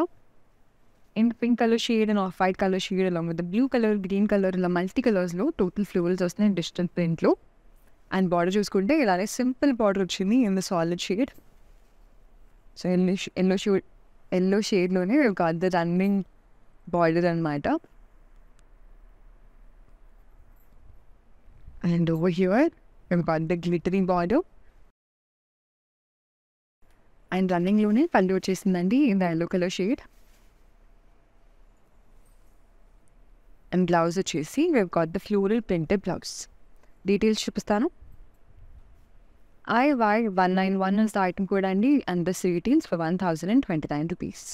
and pink colour shade and off white colour shade అలా with blue colour green colour ఇలా మల్టీ కలర్స్లో టోటల్ ఫ్లోరల్స్ వస్తున్నాయి డిజిటల్ ప్రింట్లో అండ్ బార్డర్ చూసుకుంటే ఇలానే సింపుల్ బార్డర్ వచ్చింది in the solid shade so yellow yellow shade yellow షేడ్లోనే ఒక అదర్ రన్నింగ్ బార్డర్ అనమాట అండ్ ఓవర్ హ్యూర్ ఒక అదర్ గ్లిటరింగ్ బార్డర్ అండ్ రన్నింగ్లోనే పళ్ళు వచ్చేసిందండి in the yellow colour shade and blouse వచ్చేసి we've got the floral printed blouse details చూపిస్తాను I Y one nine one is the item కూడా అండి అండ్ ద సీటీన్స్ for one thousand and twenty nine rupees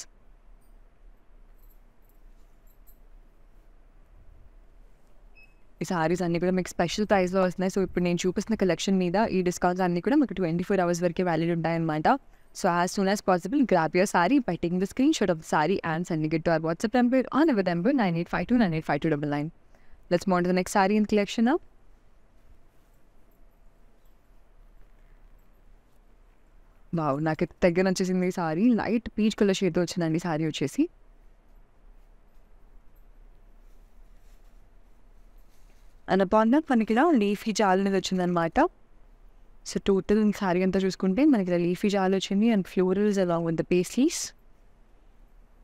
ఈ సారీస్ అన్నీ కూడా మీకు స్పెషల్ ప్రైస్లో వస్తున్నాయి సో ఇప్పుడు నేను చూపిస్తున్న కలెక్షన్ మీద ఈ డిస్కౌంట్స్ అన్నీ కూడా మీకు ట్వంటీ ఫోర్ అవర్స్ వరకే వ్యాలిడ్ ఉంటాయన్నమాట So as soon as possible, grab your saree by taking the screenshot of the saree and sending it to our WhatsApp number on 9852985299. Let's move on to the next saree in the collection now. Wow, I have a sari light peach color shade. Of chesi. And upon that, I have a leafy jal. So total sari అంతా చూసుకుంటే మనకి లీఫీ జాల్ వచ్చింది and florals along with the paisleys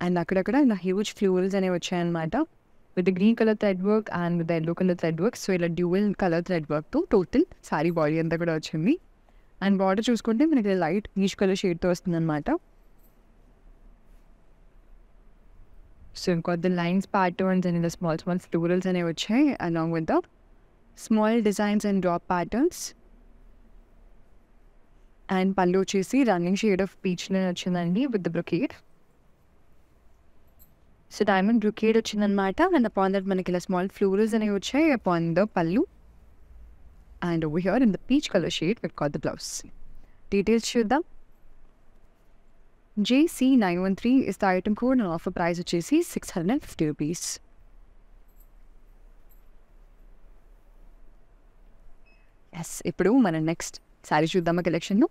and అక్కడక్కడ నా హ్యూజ్ ఫ్లోరల్స్ అనేవి వచ్చాయన్నమాట with the green colour thread work and with the yellow colour thread work so ఇలా డ్యూవల్ కలర్ థ్రెడ్ వర్క్తో టోటల్ శారీ బాడీ అంతా కూడా వచ్చింది అండ్ బార్డర్ చూసుకుంటే మనకి లైట్ పీచ్ కలర్ షేడ్తో వస్తుందన్నమాట సో ఇంకా ద లైన్స్ ప్యాటర్న్స్ అండ్ ఇలా స్మాల్ స్మాల్ ఫ్లోరల్స్ అనేవి వచ్చాయి along with the small designs and drop patterns and pallu వచ్చేసి రన్నింగ్ షేడ్ ఆఫ్ పీచ్లో వచ్చిందండి with the brocade so diamond brocade వచ్చిందనమాట అండ్ అపాన్ దట్ మనకి ఇలా స్మాల్ ఫ్లూరల్స్ అనేవి వచ్చాయి upon the pallu and over here in the peach colour shade with got the blouse details చూద్దాం జేసీ nine one three is the item code and offer price వచ్చేసి six hundred and fifty rupees yes ఇప్పుడు మన నెక్స్ట్ సారీ చూద్దామా కలెక్షన్ను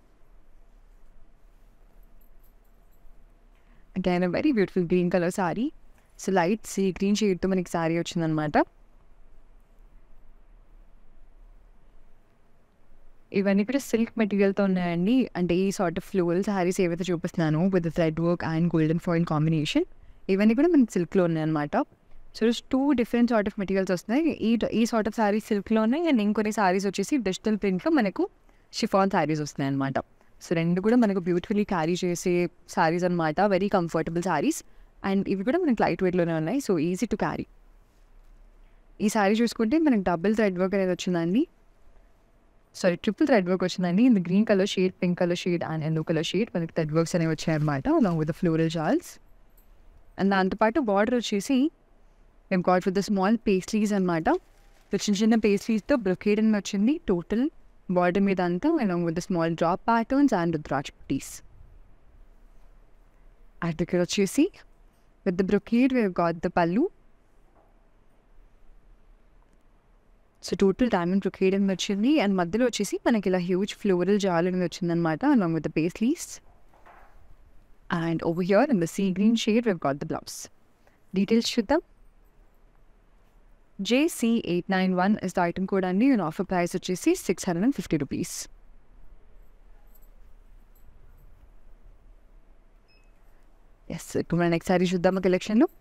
again very beautiful green colour saree so light sea green షేడ్తో మనకి సారీ వచ్చిందనమాట ఇవన్నీ కూడా సిల్క్ మెటీరియల్తో ఉన్నాయండి అంటే ఈ సార్ట్ ఆఫ్ ఫ్లూవల్ శారీస్ ఏవైతే చూపిస్తున్నాను with thread work and golden foil combination ఇవన్నీ కూడా మనకి సిల్క్లో ఉన్నాయన్నమాట so two different sort of materials వస్తున్నాయి ఈ ఈ సార్ట్ ఆఫ్ శారీస్ సిల్క్లో ఉన్నాయి అండ్ ఇంకొన్ని శారీస్ వచ్చేసి డిజిటల్ ప్రింట్లో మనకు షిఫాన్ శారీస్ వస్తున్నాయి అనమాట సో రెండు కూడా మనకు బ్యూటిఫుల్లీ క్యారీ చేసే శారీస్ అనమాట వెరీ కంఫర్టబుల్ శారీస్ అండ్ ఇవి కూడా మనకు లైట్ వెయిట్లోనే ఉన్నాయి సో ఈజీ టు క్యారీ ఈ శారీ చూసుకుంటే మనకు డబుల్ థ్రెడ్ వర్క్ అనేది వచ్చిందండి సారీ ట్రిపుల్ థ్రెడ్ వర్క్ వచ్చిందండి ఇంత green colour shade pink colour shade and yellow colour shade మనకి థ్రెడ్ వర్క్స్ అనేవి అనమాట along with floral jaals and దాంతోపాటు బార్డర్ వచ్చేసి మేము call for the small pastries అనమాట చిన్న చిన్న పేస్ట్రీస్తో బ్రొకేడ్ అని వచ్చింది total border medantam along with the small drop patterns and rudrajputis. At the crotch you see, with the brocade we have got the pallu. So total diamond brocade in machinery and maddalo chisi panakila huge floral jar in machinan mata along with the base leaves. And over here in the sea green shade we've got the blouse. Details should them. JC891 is the item code and an offer price which is 650 rupees. Yes, come on, next saree Shuddhama collection. Look.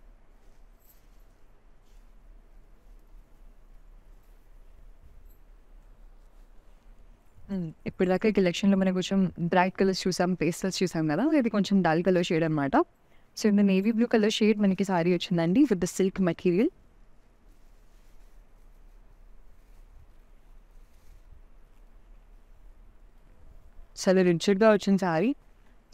ఇప్పుడు దాకా కలెక్షన్లో మనకు కొంచెం బ్రైట్ కలర్స్ చూసాం పేస్టల్స్ చూసాం కదా ఇది కొంచెం డల్ కలర్ షేడ్ అనమాట సో ఇంత నేవీ బ్లూ కలర్ షేడ్ మనకి సారీ వచ్చిందండి with the silk material so అది రిచ్డ్గా వచ్చిన శారీ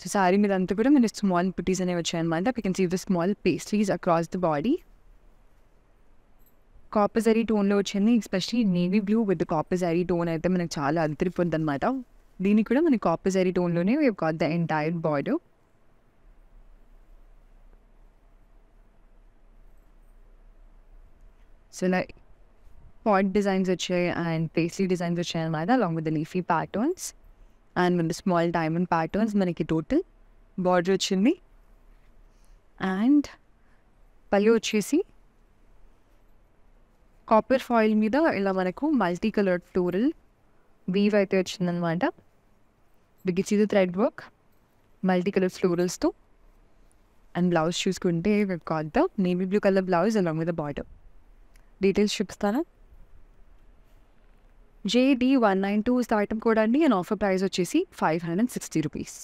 సో శారీ మీద అంతా కూడా మనకి స్మాల్ పుట్టీస్ అనేవి వచ్చాయన్నమాట we can see the small pastries across the body కాపజరీ టోన్లో వచ్చింది ఎస్పెషలీ నేవీ బ్లూ విత్ కాపజరీ టోన్ అయితే మనకు చాలా అదిరిపోద్ది అనమాట దీనికి కూడా మనకి కాపజరీ టోన్లోనే we got the entire body so like pot designs వచ్చాయి అండ్ పేస్లీ డిజైన్స్ వచ్చాయి అనమాట along with leafy patterns and మన స్మాల్ డైమండ్ ప్యాటర్న్స్ మనకి టోటల్ బార్డర్ వచ్చింది అండ్ పళ్ళు వచ్చేసి కాపర్ ఫాయిల్ మీద ఇలా మనకు మల్టీ కలర్ టూరల్ వీవ్ అయితే వచ్చిందనమాట బిగిచ్చిది థ్రెడ్ వర్క్ మల్టీ కలర్ ఫ్లోరల్స్తో అండ్ బ్లౌజ్ చూసుకుంటే కాదు navy blue colour blouse along మీద బార్డర్ డీటెయిల్స్ చూపిస్తానా J D one nine two is the item code అండి అండ్ ఆఫర్ ప్రైస్ వచ్చేసి five hundred and sixty rupees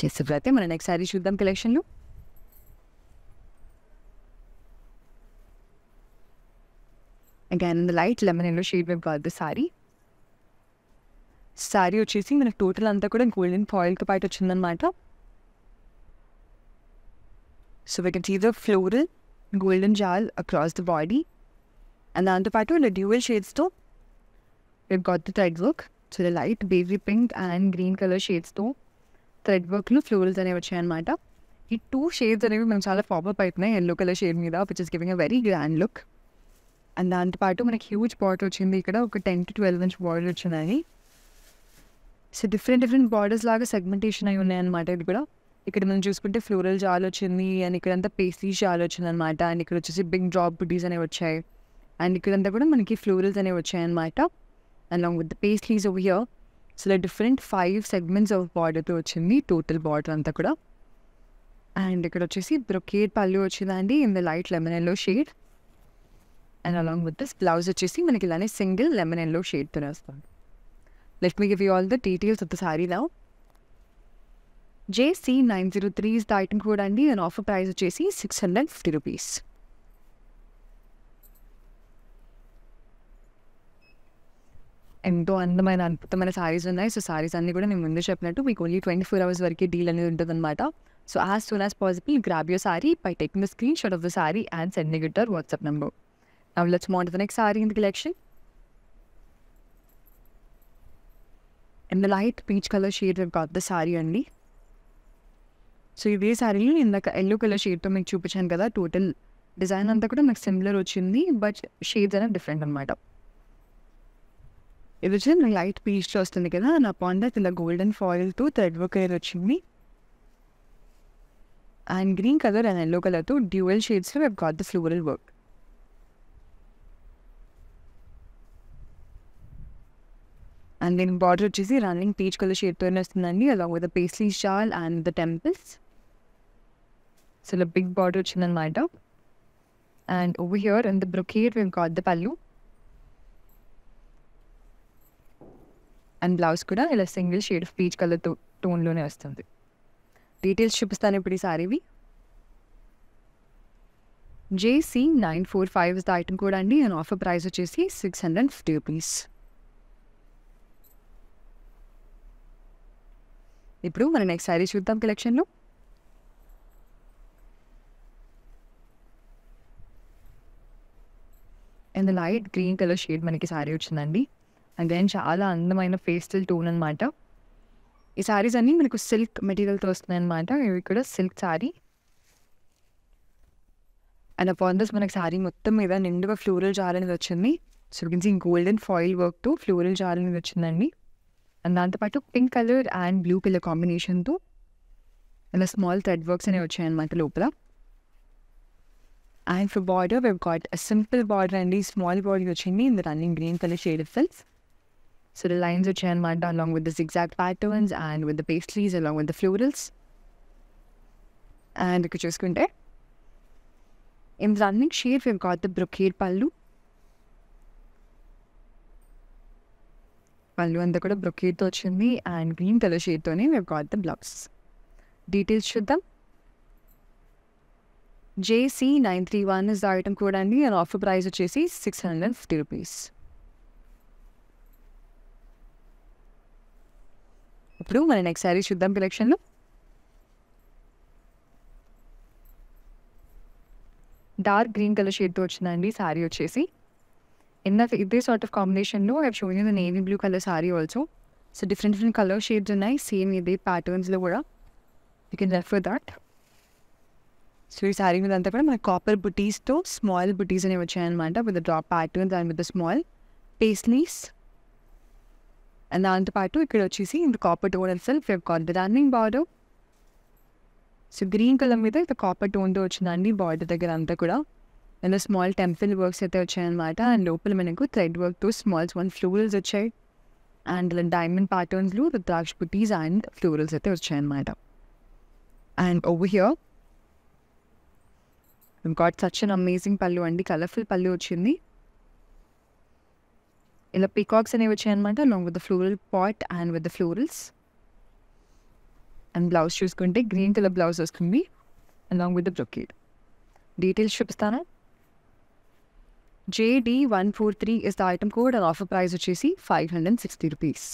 చేసేప్పుడైతే మన నెక్స్ట్ శారీ చూద్దాం కలెక్షన్లో again in the light lemon yellow shade మేము కాదు ద సారీ శారీ వచ్చేసి మనకు టోటల్ అంతా కూడా గోల్డెన్ ఫాయిల్తో బయట వచ్చిందనమాట so we can see the floral golden jal across the body. And the underpato in the dual shades too. We've got the threadwork, So the light baby pink and green color shades too. Threadwork work no florals and ever chain mata. The two shades are even a former pipe yellow color shade me which is giving a very grand look. And the underpato a huge border chin a 10 to 12 inch border chin. So different different borders like a segmentation I unna and mata ఇక్కడ మనం చూసుకుంటే ఫ్లోరల్ జాల్ వచ్చింది అండ్ ఇక్కడంతా పేస్టీ జాల్ వచ్చింది అనమాట అండ్ ఇక్కడ వచ్చేసి బిగ్ డ్రాప్ బుటీస్ అనేవి వచ్చాయి అండ్ ఇక్కడంతా కూడా మనకి ఫ్లోరల్స్ అనేవి వచ్చాయి అనమాట along with paisleys over here so ఇలా డిఫరెంట్ ఫైవ్ సెగ్మెంట్స్ ఆఫ్ బార్డర్తో వచ్చింది టోటల్ బార్డర్ అంతా కూడా అండ్ ఇక్కడ వచ్చేసి బ్రొకేడ్ పళ్ళు వచ్చిందండి in the light lemon yellow shade and along with this blouse వచ్చేసి మనకి ఇలానే సింగిల్ లెమన్ ఎల్లో షేడ్తో వస్తాం let me give you all the details of the saree love JC903 is the item code and an offer price వచ్చేసి సిక్స్ హండ్రెడ్ ఫిఫ్టీ రూపీస్ ఎంతో అందమైన అద్భుతమైన సారీస్ ఉన్నాయి సో సారీస్ అన్నీ కూడా నేను ముందు చెప్పినట్టు మీకు ఓన్లీ ట్వంటీ ఫోర్ అవర్స్ వరకే డీల్ అనేది ఉంటుందన్నమాట so as soon as possible grab your saree by taking the screen shot of the sorry and send me గిటర్ WhatsApp number Now let's move on to the next saree in the collection. In the light peach color shade, we've got the saree only. So ఇదే శారీలో ఇందాక ఎల్లో కలర్ షేడ్తో మీకు చూపించాను కదా టోటల్ డిజైన్ అంతా కూడా నాకు సిమిలర్ వచ్చింది బట్ షేడ్స్ అనేవి డిఫరెంట్ అనమాట ఇది వచ్చి నాకు లైట్ పీచ్లో వస్తుంది కదా నా పాయింట్ అయితే ఇలా గోల్డెన్ ఫాయిల్తో థ్రెడ్ వర్క్ వైర్ వచ్చింది and green colour and yellow కలర్తో డ్యూయల్ షేడ్స్లో we've got the floral work and దీని బార్డర్ వచ్చేసి రన్నింగ్ పీచ్ కలర్ షేడ్తో వస్తుందండి along with paisley shawl and the temples so ఇలా బిగ్ బార్డర్ వచ్చిందనమాట and over here and the brocade we've got the pallu and blouse కూడా ఇలా single shade of peach colour టోన్లోనే వస్తుంది డీటెయిల్స్ చూపిస్తాను ఇప్పుడు ఈ సారీవి జేసీ nine four five the item కూడా అండి అండ్ ఆఫర్ ప్రైస్ వచ్చేసి సిక్స్ హండ్రెడ్ ఫిఫ్టీ రూపీస్ ఇప్పుడు మన నెక్స్ట్ శారీ చూద్దాం కలెక్షన్లో and light green colour shade మనకి శారీ వచ్చిందండి అండ్ దెన్ చాలా అందమైన ఫేస్టల్ టోన్ అనమాట ఈ శారీస్ అన్నీ మనకు సిల్క్ మెటీరియల్తో వస్తున్నాయి అనమాట ఇవి కూడా silk saree and upon this మనకి శారీ మొత్తం మీద నిండుగా ఫ్లోరల్ జార్ అనేది వచ్చింది సో గోల్డెన్ ఫాయిల్ వర్క్తో ఫ్లోరల్ జార్ అనేది వచ్చిందండి అండ్ దాంతోపాటు pink colour and blue colour కాంబినేషన్తో ఇలా స్మాల్ థ్రెడ్ వర్క్స్ అనేవి వచ్చాయన్నమాట లోపల and for border we've got simple border అండి స్మాల్ బార్డర్ వచ్చింది in the running green colour shade of cells so the lines వచ్చాయన్నమాట along with the exact patterns and with the pastries along with the florals and ఇక్కడ చూసుకుంటే in running shade we've got the brocade pallu pallu అంతా కూడా బ్రొకేట్తో వచ్చింది అండ్ గ్రీన్ కలర్ షేడ్తోనే మేము గాట్ ద బ్లౌజ్ డీటెయిల్స్ చూద్దాం జేసీ nine three one is item కూడా అండి అండ్ ఆఫర్ ప్రైస్ వచ్చేసి six hundred and fifty rupees ఇప్పుడు మన నెక్స్ట్ శారీ చూద్దాం కలెక్షన్లో డార్క్ గ్రీన్ కలర్ షేడ్తో వచ్చిందండి శారీ వచ్చేసి in the this sort of combination no i've shown you the navy blue color saree also so different different color shades and i see in patterns the world you can refer that so this sari with my copper booties too. small booties in chain manta with the drop patterns and with the small paisleys and the other part too, you see in the copper tone itself, we have called the running border. So green color with the copper tone, the border the నేను స్మాల్ టెంపుల్ వర్క్స్ అయితే వచ్చాయన్నమాట అండ్ లోపల మనకు థ్రెడ్ వర్క్తో స్మాల్స్ వన్ ఫ్లోరల్స్ వచ్చాయి అండ్ డైమండ్ ప్యాటర్న్స్లో రుద్రాక్ష పుట్టీస్ అండ్ ఫ్లోరల్స్ అయితే వచ్చాయన్నమాట and over here got such an amazing pallu అండి కలర్ఫుల్ పళ్ళు వచ్చింది ఇలా పీకాక్స్ అనేవి వచ్చాయన్నమాట along with the floral pot and with the florals and blouse చూసుకుంటే గ్రీన్ కలర్ బ్లౌజ్ వస్తుంది along with the brocade details చూపిస్తానా J D one four three is the item code and offer price వచ్చేసి five hundred sixty rupees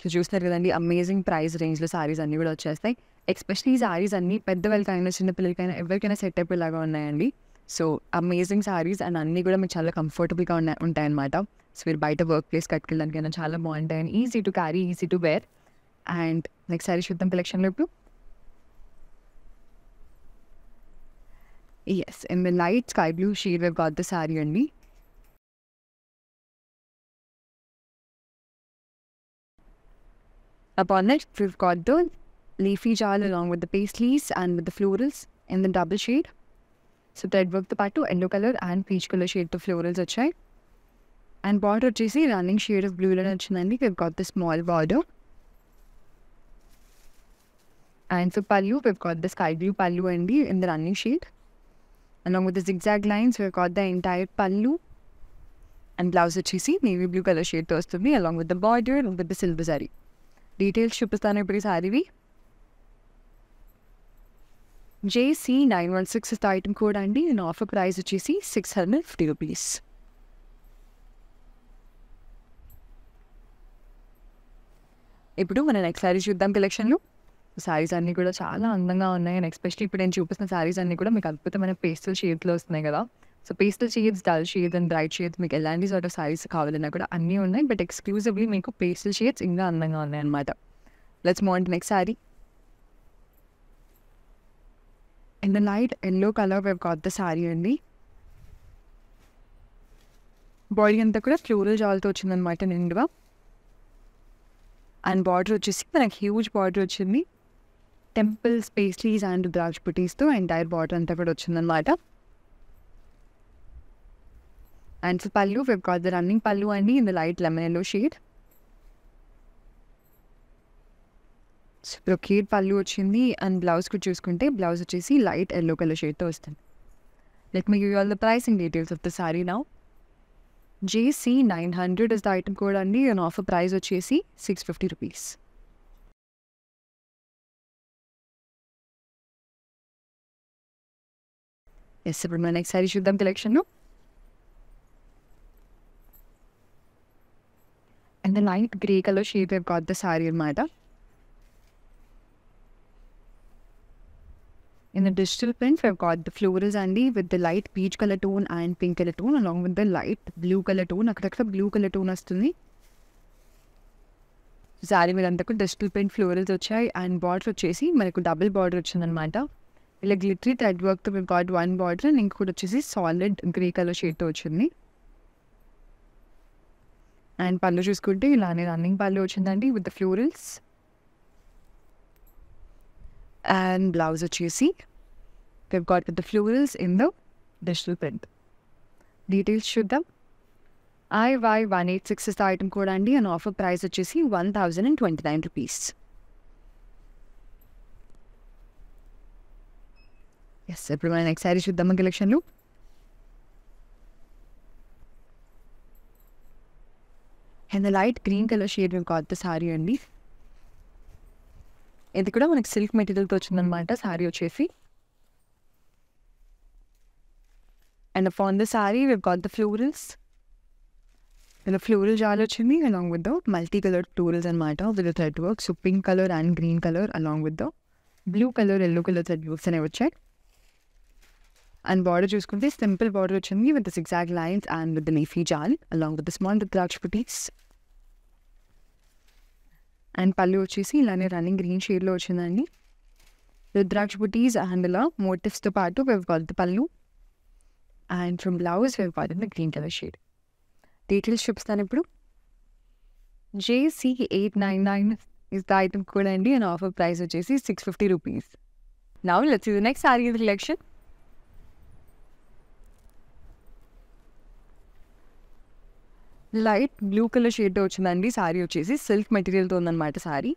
so చూస్తున్నారు కదండి అమేజింగ్ ప్రైస్ రేంజ్లో సారీస్ అన్నీ కూడా వచ్చేస్తాయి ఎస్పెషలీ ఈ శారీస్ అన్నీ పెద్దవాళ్ళకైనా చిన్నపిల్లలకైనా ఎవరికైనా సెట్ అయిపోయేలాగా ఉన్నాయండి సో అమేజింగ్ సారీస్ అండ్ అన్నీ కూడా మీకు చాలా కంఫర్టబుల్గా ఉన్నాయి ఉంటాయన్నమాట సో మీరు బయట వర్క్ ప్లేస్ కట్టుకెళ్ళడానికైనా చాలా బాగుంటాయి and easy to carry easy to wear and next saree చూద్దాం కలెక్షన్లో ఇప్పుడు Yes, in the light sky blue shade, we've got the sari and me. Upon it, we've got the leafy jar along with the paisleys and with the florals in the double shade. So thread work the patto, endo color and peach color shade the florals achai. And border chesi running shade of blue and achinandi, we've got the small border. And for pallu, we've got the sky blue pallu and in the running shade. along with the zigzag lines we've got the entire pallu and blouse వచ్చేసి నేవీ బ్లూ కలర్ షేడ్తో వస్తుంది along with the border along with the silver saree details చూపిస్తాను ఇప్పుడు ఈ సారీవి జేసీ nine one six is the item code అండి దీని ఆఫర్ ప్రైస్ వచ్చేసి సిక్స్ హండ్రెడ్ ఫిఫ్టీ రూపీస్ ఇప్పుడు మన నెక్స్ట్ సారీ చూద్దాం కలెక్షన్లో శారీస్ అన్నీ కూడా చాలా అందంగా ఉన్నాయి అండ్ ఎస్పెషల్లీ ఇప్పుడు నేను చూపిస్తున్న శారీస్ అన్నీ కూడా మీకు అద్భుతమైన పేస్టల్ షేడ్స్లో వస్తున్నాయి కదా so pastel shades dull shades and bright shades మీకు ఎలాంటి సార్ట్ ఆఫ్ శారీస్ కావాలన్నా కూడా అన్నీ ఉన్నాయి బట్ ఎక్స్క్లూజివ్లీ మీకు పేస్టల్ షేడ్స్ ఇంకా అందంగా ఉన్నాయి అనమాట let's mount next saree and the light yellow colour we've got the sari అండి బాడీ అంతా కూడా ఫ్లోరల్ జాల్తో వచ్చిందనమాట నిండుగా అండ్ బార్డర్ వచ్చేసి మనకి హ్యూజ్ బార్డర్ వచ్చింది టెంపుల్స్ పేస్ట్రీస్ అండ్ ద్రాక్ష పుటీస్తో ఎంటైర్ బాటిల్ అంతా కూడా వచ్చిందనమాట and so pallu we've got the running pallu అండి in the light lemon yellow shade brocade pallu వచ్చింది అండ్ బ్లౌజ్ కూడా చూసుకుంటే బ్లౌజ్ వచ్చేసి లైట్ ఎల్లో కలర్ షేడ్తో వస్తుంది let me you all the pricing details of the sorry now JC nine hundred is the item కూడా అండి అండ్ ఆఫర్ ప్రైస్ వచ్చేసి సిక్స్ ఫిఫ్టీ రూపీస్ ఎస్ ఇప్పుడు మనం నెక్స్ట్ సారీ చూద్దాం collection and the light grey colour shade వైపు కాదు సారీ అనమాట in the digital print we've got the florals అండి with the light peach colour tone and pink colour tone along with the light blue colour tone అక్కడక్కడ బ్లూ కలర్ టోన్ వస్తుంది సారీ మీద అంతకు డిజిటల్ ప్రింట్ ఫ్లోరల్స్ వచ్చాయి అండ్ బార్డర్ వచ్చేసి మనకు డబుల్ బార్డర్ వచ్చిందనమాట ఇలా గ్లిటరీ థ్రెడ్ వర్క్తో మేము పాటు వన్ బాటిల్ అండ్ ఇంకొకటి వచ్చేసి సాలిడ్ గ్రే కలర్ షేడ్తో వచ్చింది అండ్ పళ్ళు చూసుకుంటే ఇలానే రన్నింగ్ పళ్ళు వచ్చిందండి with the florals and blouse వచ్చేసి they've got with the florals in the digital print details చూద్దాం I Y one eight six item కూడా అండి అండ్ ఆఫర్ ప్రైస్ వచ్చేసి one thousand and twenty nine rupees yes ఇప్పుడు మన నెక్స్ట్ శారీ చూద్దామా కలెక్షన్లు and light green colour shade మీకు కొత్త శారీ అండి ఇది కూడా మనకి సిల్క్ మెటీరియల్తో వచ్చిందనమాట శారీ వచ్చేసి and upon the saree we've got the florals ఇలా ఫ్లోరల్ జాల్ వచ్చింది along with the multi colour florals అనమాట with thread work so pink colour and green colour along with the blue colour yellow colour thread works అనేవి వచ్చాయి అండ్ బార్డర్ చూసుకుంటే సింపుల్ బార్డర్ వచ్చింది with zigzag lines and with leafy jaal along with small rudraksha పుటీస్ and pallu వచ్చేసి ఇలానే రన్నింగ్ గ్రీన్ షేడ్లో వచ్చిందండి రుద్రాక్ష బుటీస్ అండ్ ఇలా మోటివ్స్తో పాటు we've got pallu and from blouse we've got green colour shade details చూపిస్తాను ఇప్పుడు J C eight nine nine is the item కూడా అండి అండ్ ఆఫర్ ప్రైస్ వచ్చేసి six fifty rupees now let's ఇది next saree collection light blue colour shade వచ్చిందండి సారీ వచ్చేసి సిల్క్ మెటీరియల్తో ఉందన్నమాట సారీ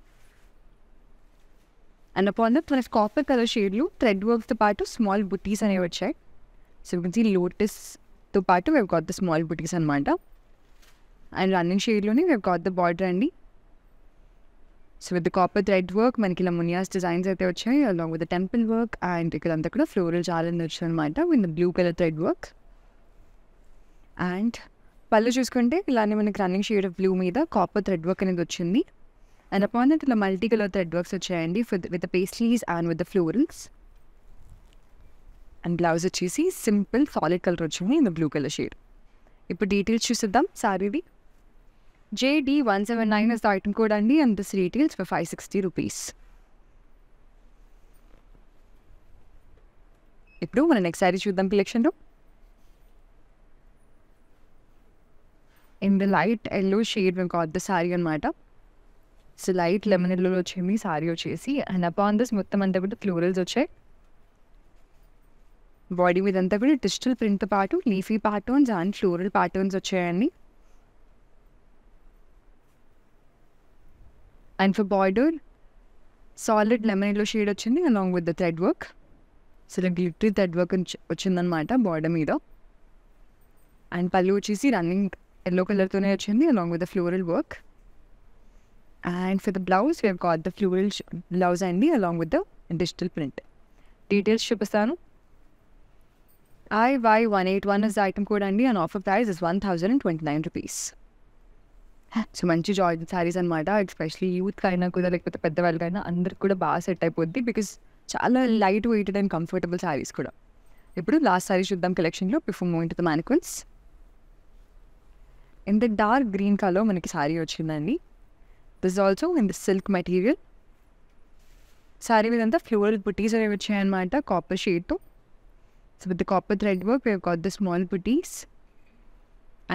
అండ్ అపాన్ దట్ మనకి కాపర్ కలర్ షేడ్లు థ్రెడ్ వర్క్తో పాటు స్మాల్ బుటీస్ అనేవి వచ్చాయి సో కొంచెం లోటస్తో పాటు wave got the small butis అనమాట అండ్ రన్నింగ్ షేడ్లోనే వేవ్ కాట్ ద బార్డర్ అండి so with copper thread work మనకి ఇలా మునియాస్ డిజైన్స్ అయితే వచ్చాయి along with temple work and ఇక్కడంతా కూడా ఫ్లోరల్ చాలా వచ్చాయి అనమాట with blue colour thread work and పళ్ళు చూసుకుంటే ఇలానే మనకి రన్నింగ్ షేడ్ ఆఫ్ బ్లూ మీద కాపర్ థ్రెడ్ వర్క్ అనేది వచ్చింది అండ్ అపాన్ దట్ ఇలా మల్టీ కలర్ థ్రెడ్ వర్క్స్ వచ్చాయండి with pastries and with florals and blouse వచ్చేసి సింపుల్ సాలిడ్ కలర్ వచ్చింది ఇన్ బ్లూ కలర్ షేడ్ ఇప్పుడు డీటెయిల్స్ చూసిద్దాం సారీది J D one seven nine is the item code అండి and this details for five sixty rupees ఇప్పుడు మన నెక్స్ట్ సారీ చూద్దాం కలెక్షన్లో in the light yellow shade, we've got the sari and mata. So light lemon yellow ochemi sari ochesi. And upon this, muttam anta kuda florals ochai. Body మీద అంతా కూడా డిజిటల్ ప్రింట్తో పాటు leafy patterns and floral patterns వచ్చాయండి and for border solid lemon yellow shade వచ్చింది along with the thread work so glittery thread work వచ్చిందనమాట బార్డర్ మీద అండ్ పళ్ళు వచ్చేసి రన్నింగ్ ఎల్లో కలర్తోనే వచ్చింది along with the floral work and for the blouse we got the floral blouse అండి along with the digital print details చూపిస్తాను I Y one eight one is item కూడా అండి and offer price is one thousand and twenty nine rupees so మంచి జార్జ్ శారీస్ అనమాట ఎస్పెషలీ యూత్కైనా కూడా లేకపోతే పెద్దవాళ్ళకైనా అందరికి కూడా బాగా సెట్ అయిపోద్ది బికాస్ చాలా light weighted and comfortable saris కూడా ఇప్పుడు లాస్ట్ శారీ చూద్దాం కలెక్షన్లో before move to the mannequins in the dark green color manaki sari ochindandi this is also in the silk material sari vidantha floral putties are vachayanamata copper sheet so with the copper thread work we have got the small putties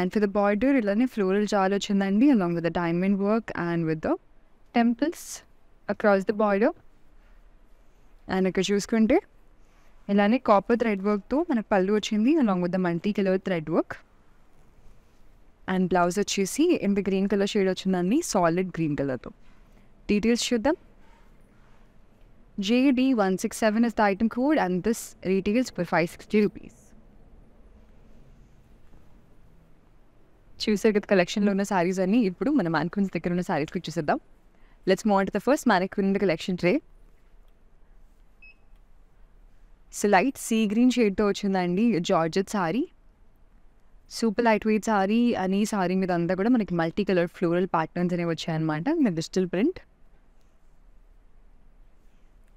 and for the border a floral jar ochindandi along with the diamond work and with the temples across the border and a ikka chusukunte ilane copper thread work tho manaku pallu ochindi along with the multi color thread work and blouse వచ్చేసి ఎంత గ్రీన్ కలర్ షేడ్ వచ్చిందండి సాలిడ్ గ్రీన్ కలర్తో డీటెయిల్స్ చూద్దాం J D one six seven is the item code and this retails for five sixty rupees చూసే కదా కలెక్షన్లో ఉన్న శారీస్ అన్ని ఇప్పుడు మన మ్యాన్క్విన్స్ దగ్గర ఉన్న శారీస్కి చూసేద్దాం let's mount the first mannequin collection tray so light sea green షేడ్తో వచ్చిందండి georgette sari super light weight sari అని సారీ మీద అంతా కూడా మనకి మల్టీ కలర్ ఫ్లోరల్ ప్యాటర్న్స్ అనేవి వచ్చాయన్నమాట digital print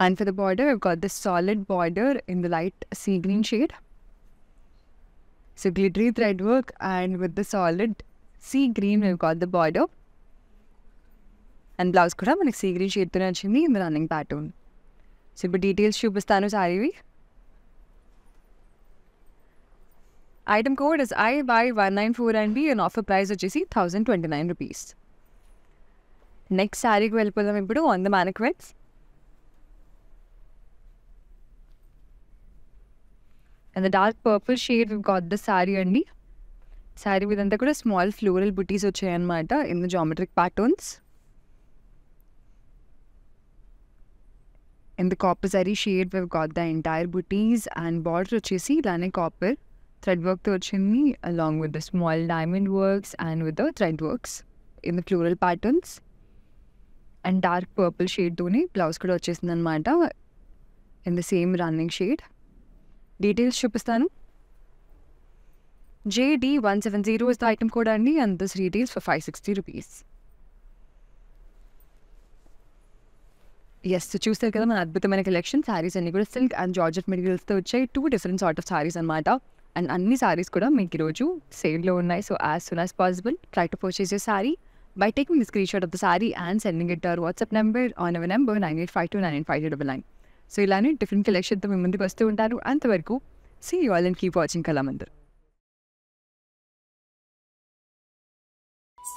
and for the border got the solid border in the light sea green shade so glittery thread work and with the solid sea green we've got the border and blouse కూడా మనకి సీ గ్రీన్ షేడ్తోనే వచ్చింది in the running pattern so ఇప్పుడు డీటెయిల్స్ చూపిస్తాను సారీవి Item code is IY194NB and offer price is JC 1029 rupees. Next sari ko velipodam ippudu on the mannequins. And the dark purple shade we've got the sari andi. Sari with anta kuda small floral booties ochayanamata in the geometric patterns. In the copper sari shade we've got the entire booties and border ochesi lane copper threadwork torchini along with the small diamond works and with the threadworks in the floral patterns and dark purple shade tone blouse kuda vachestundannamata in the same running shade details chupistanu JD170 is the item code andi and this retails for 560 rupees Yes, to choose the collection. Saris and Negro Silk and Georgette materials. So, two different sort of sarees and matter. And అన్ని సారీస్ కూడా మీకు ఈరోజు సేల్లో ఉన్నాయి so as soon as possible try to purchase you sari by taking the screen shot of the sorry and sending it our WhatsApp number on our number nine eight five two nine eight five two double nine so ఇలానే డిఫరెంట్ కలెక్షన్తో మీ ముందుకు వస్తూ ఉంటారు అంతవరకు see you all and keep watching Kalamandir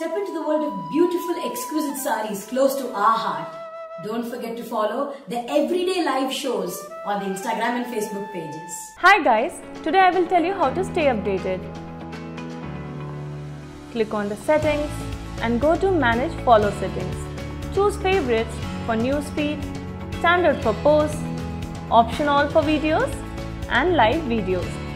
Step into the world of beautiful, exquisite sarees close to our heart. Don't forget to follow the everyday live shows on the Instagram and Facebook pages. Hi guys, today I will tell you how to stay updated. Click on the settings and go to manage follow settings. Choose favorites for newsfeed, standard for posts, option all for videos and live videos.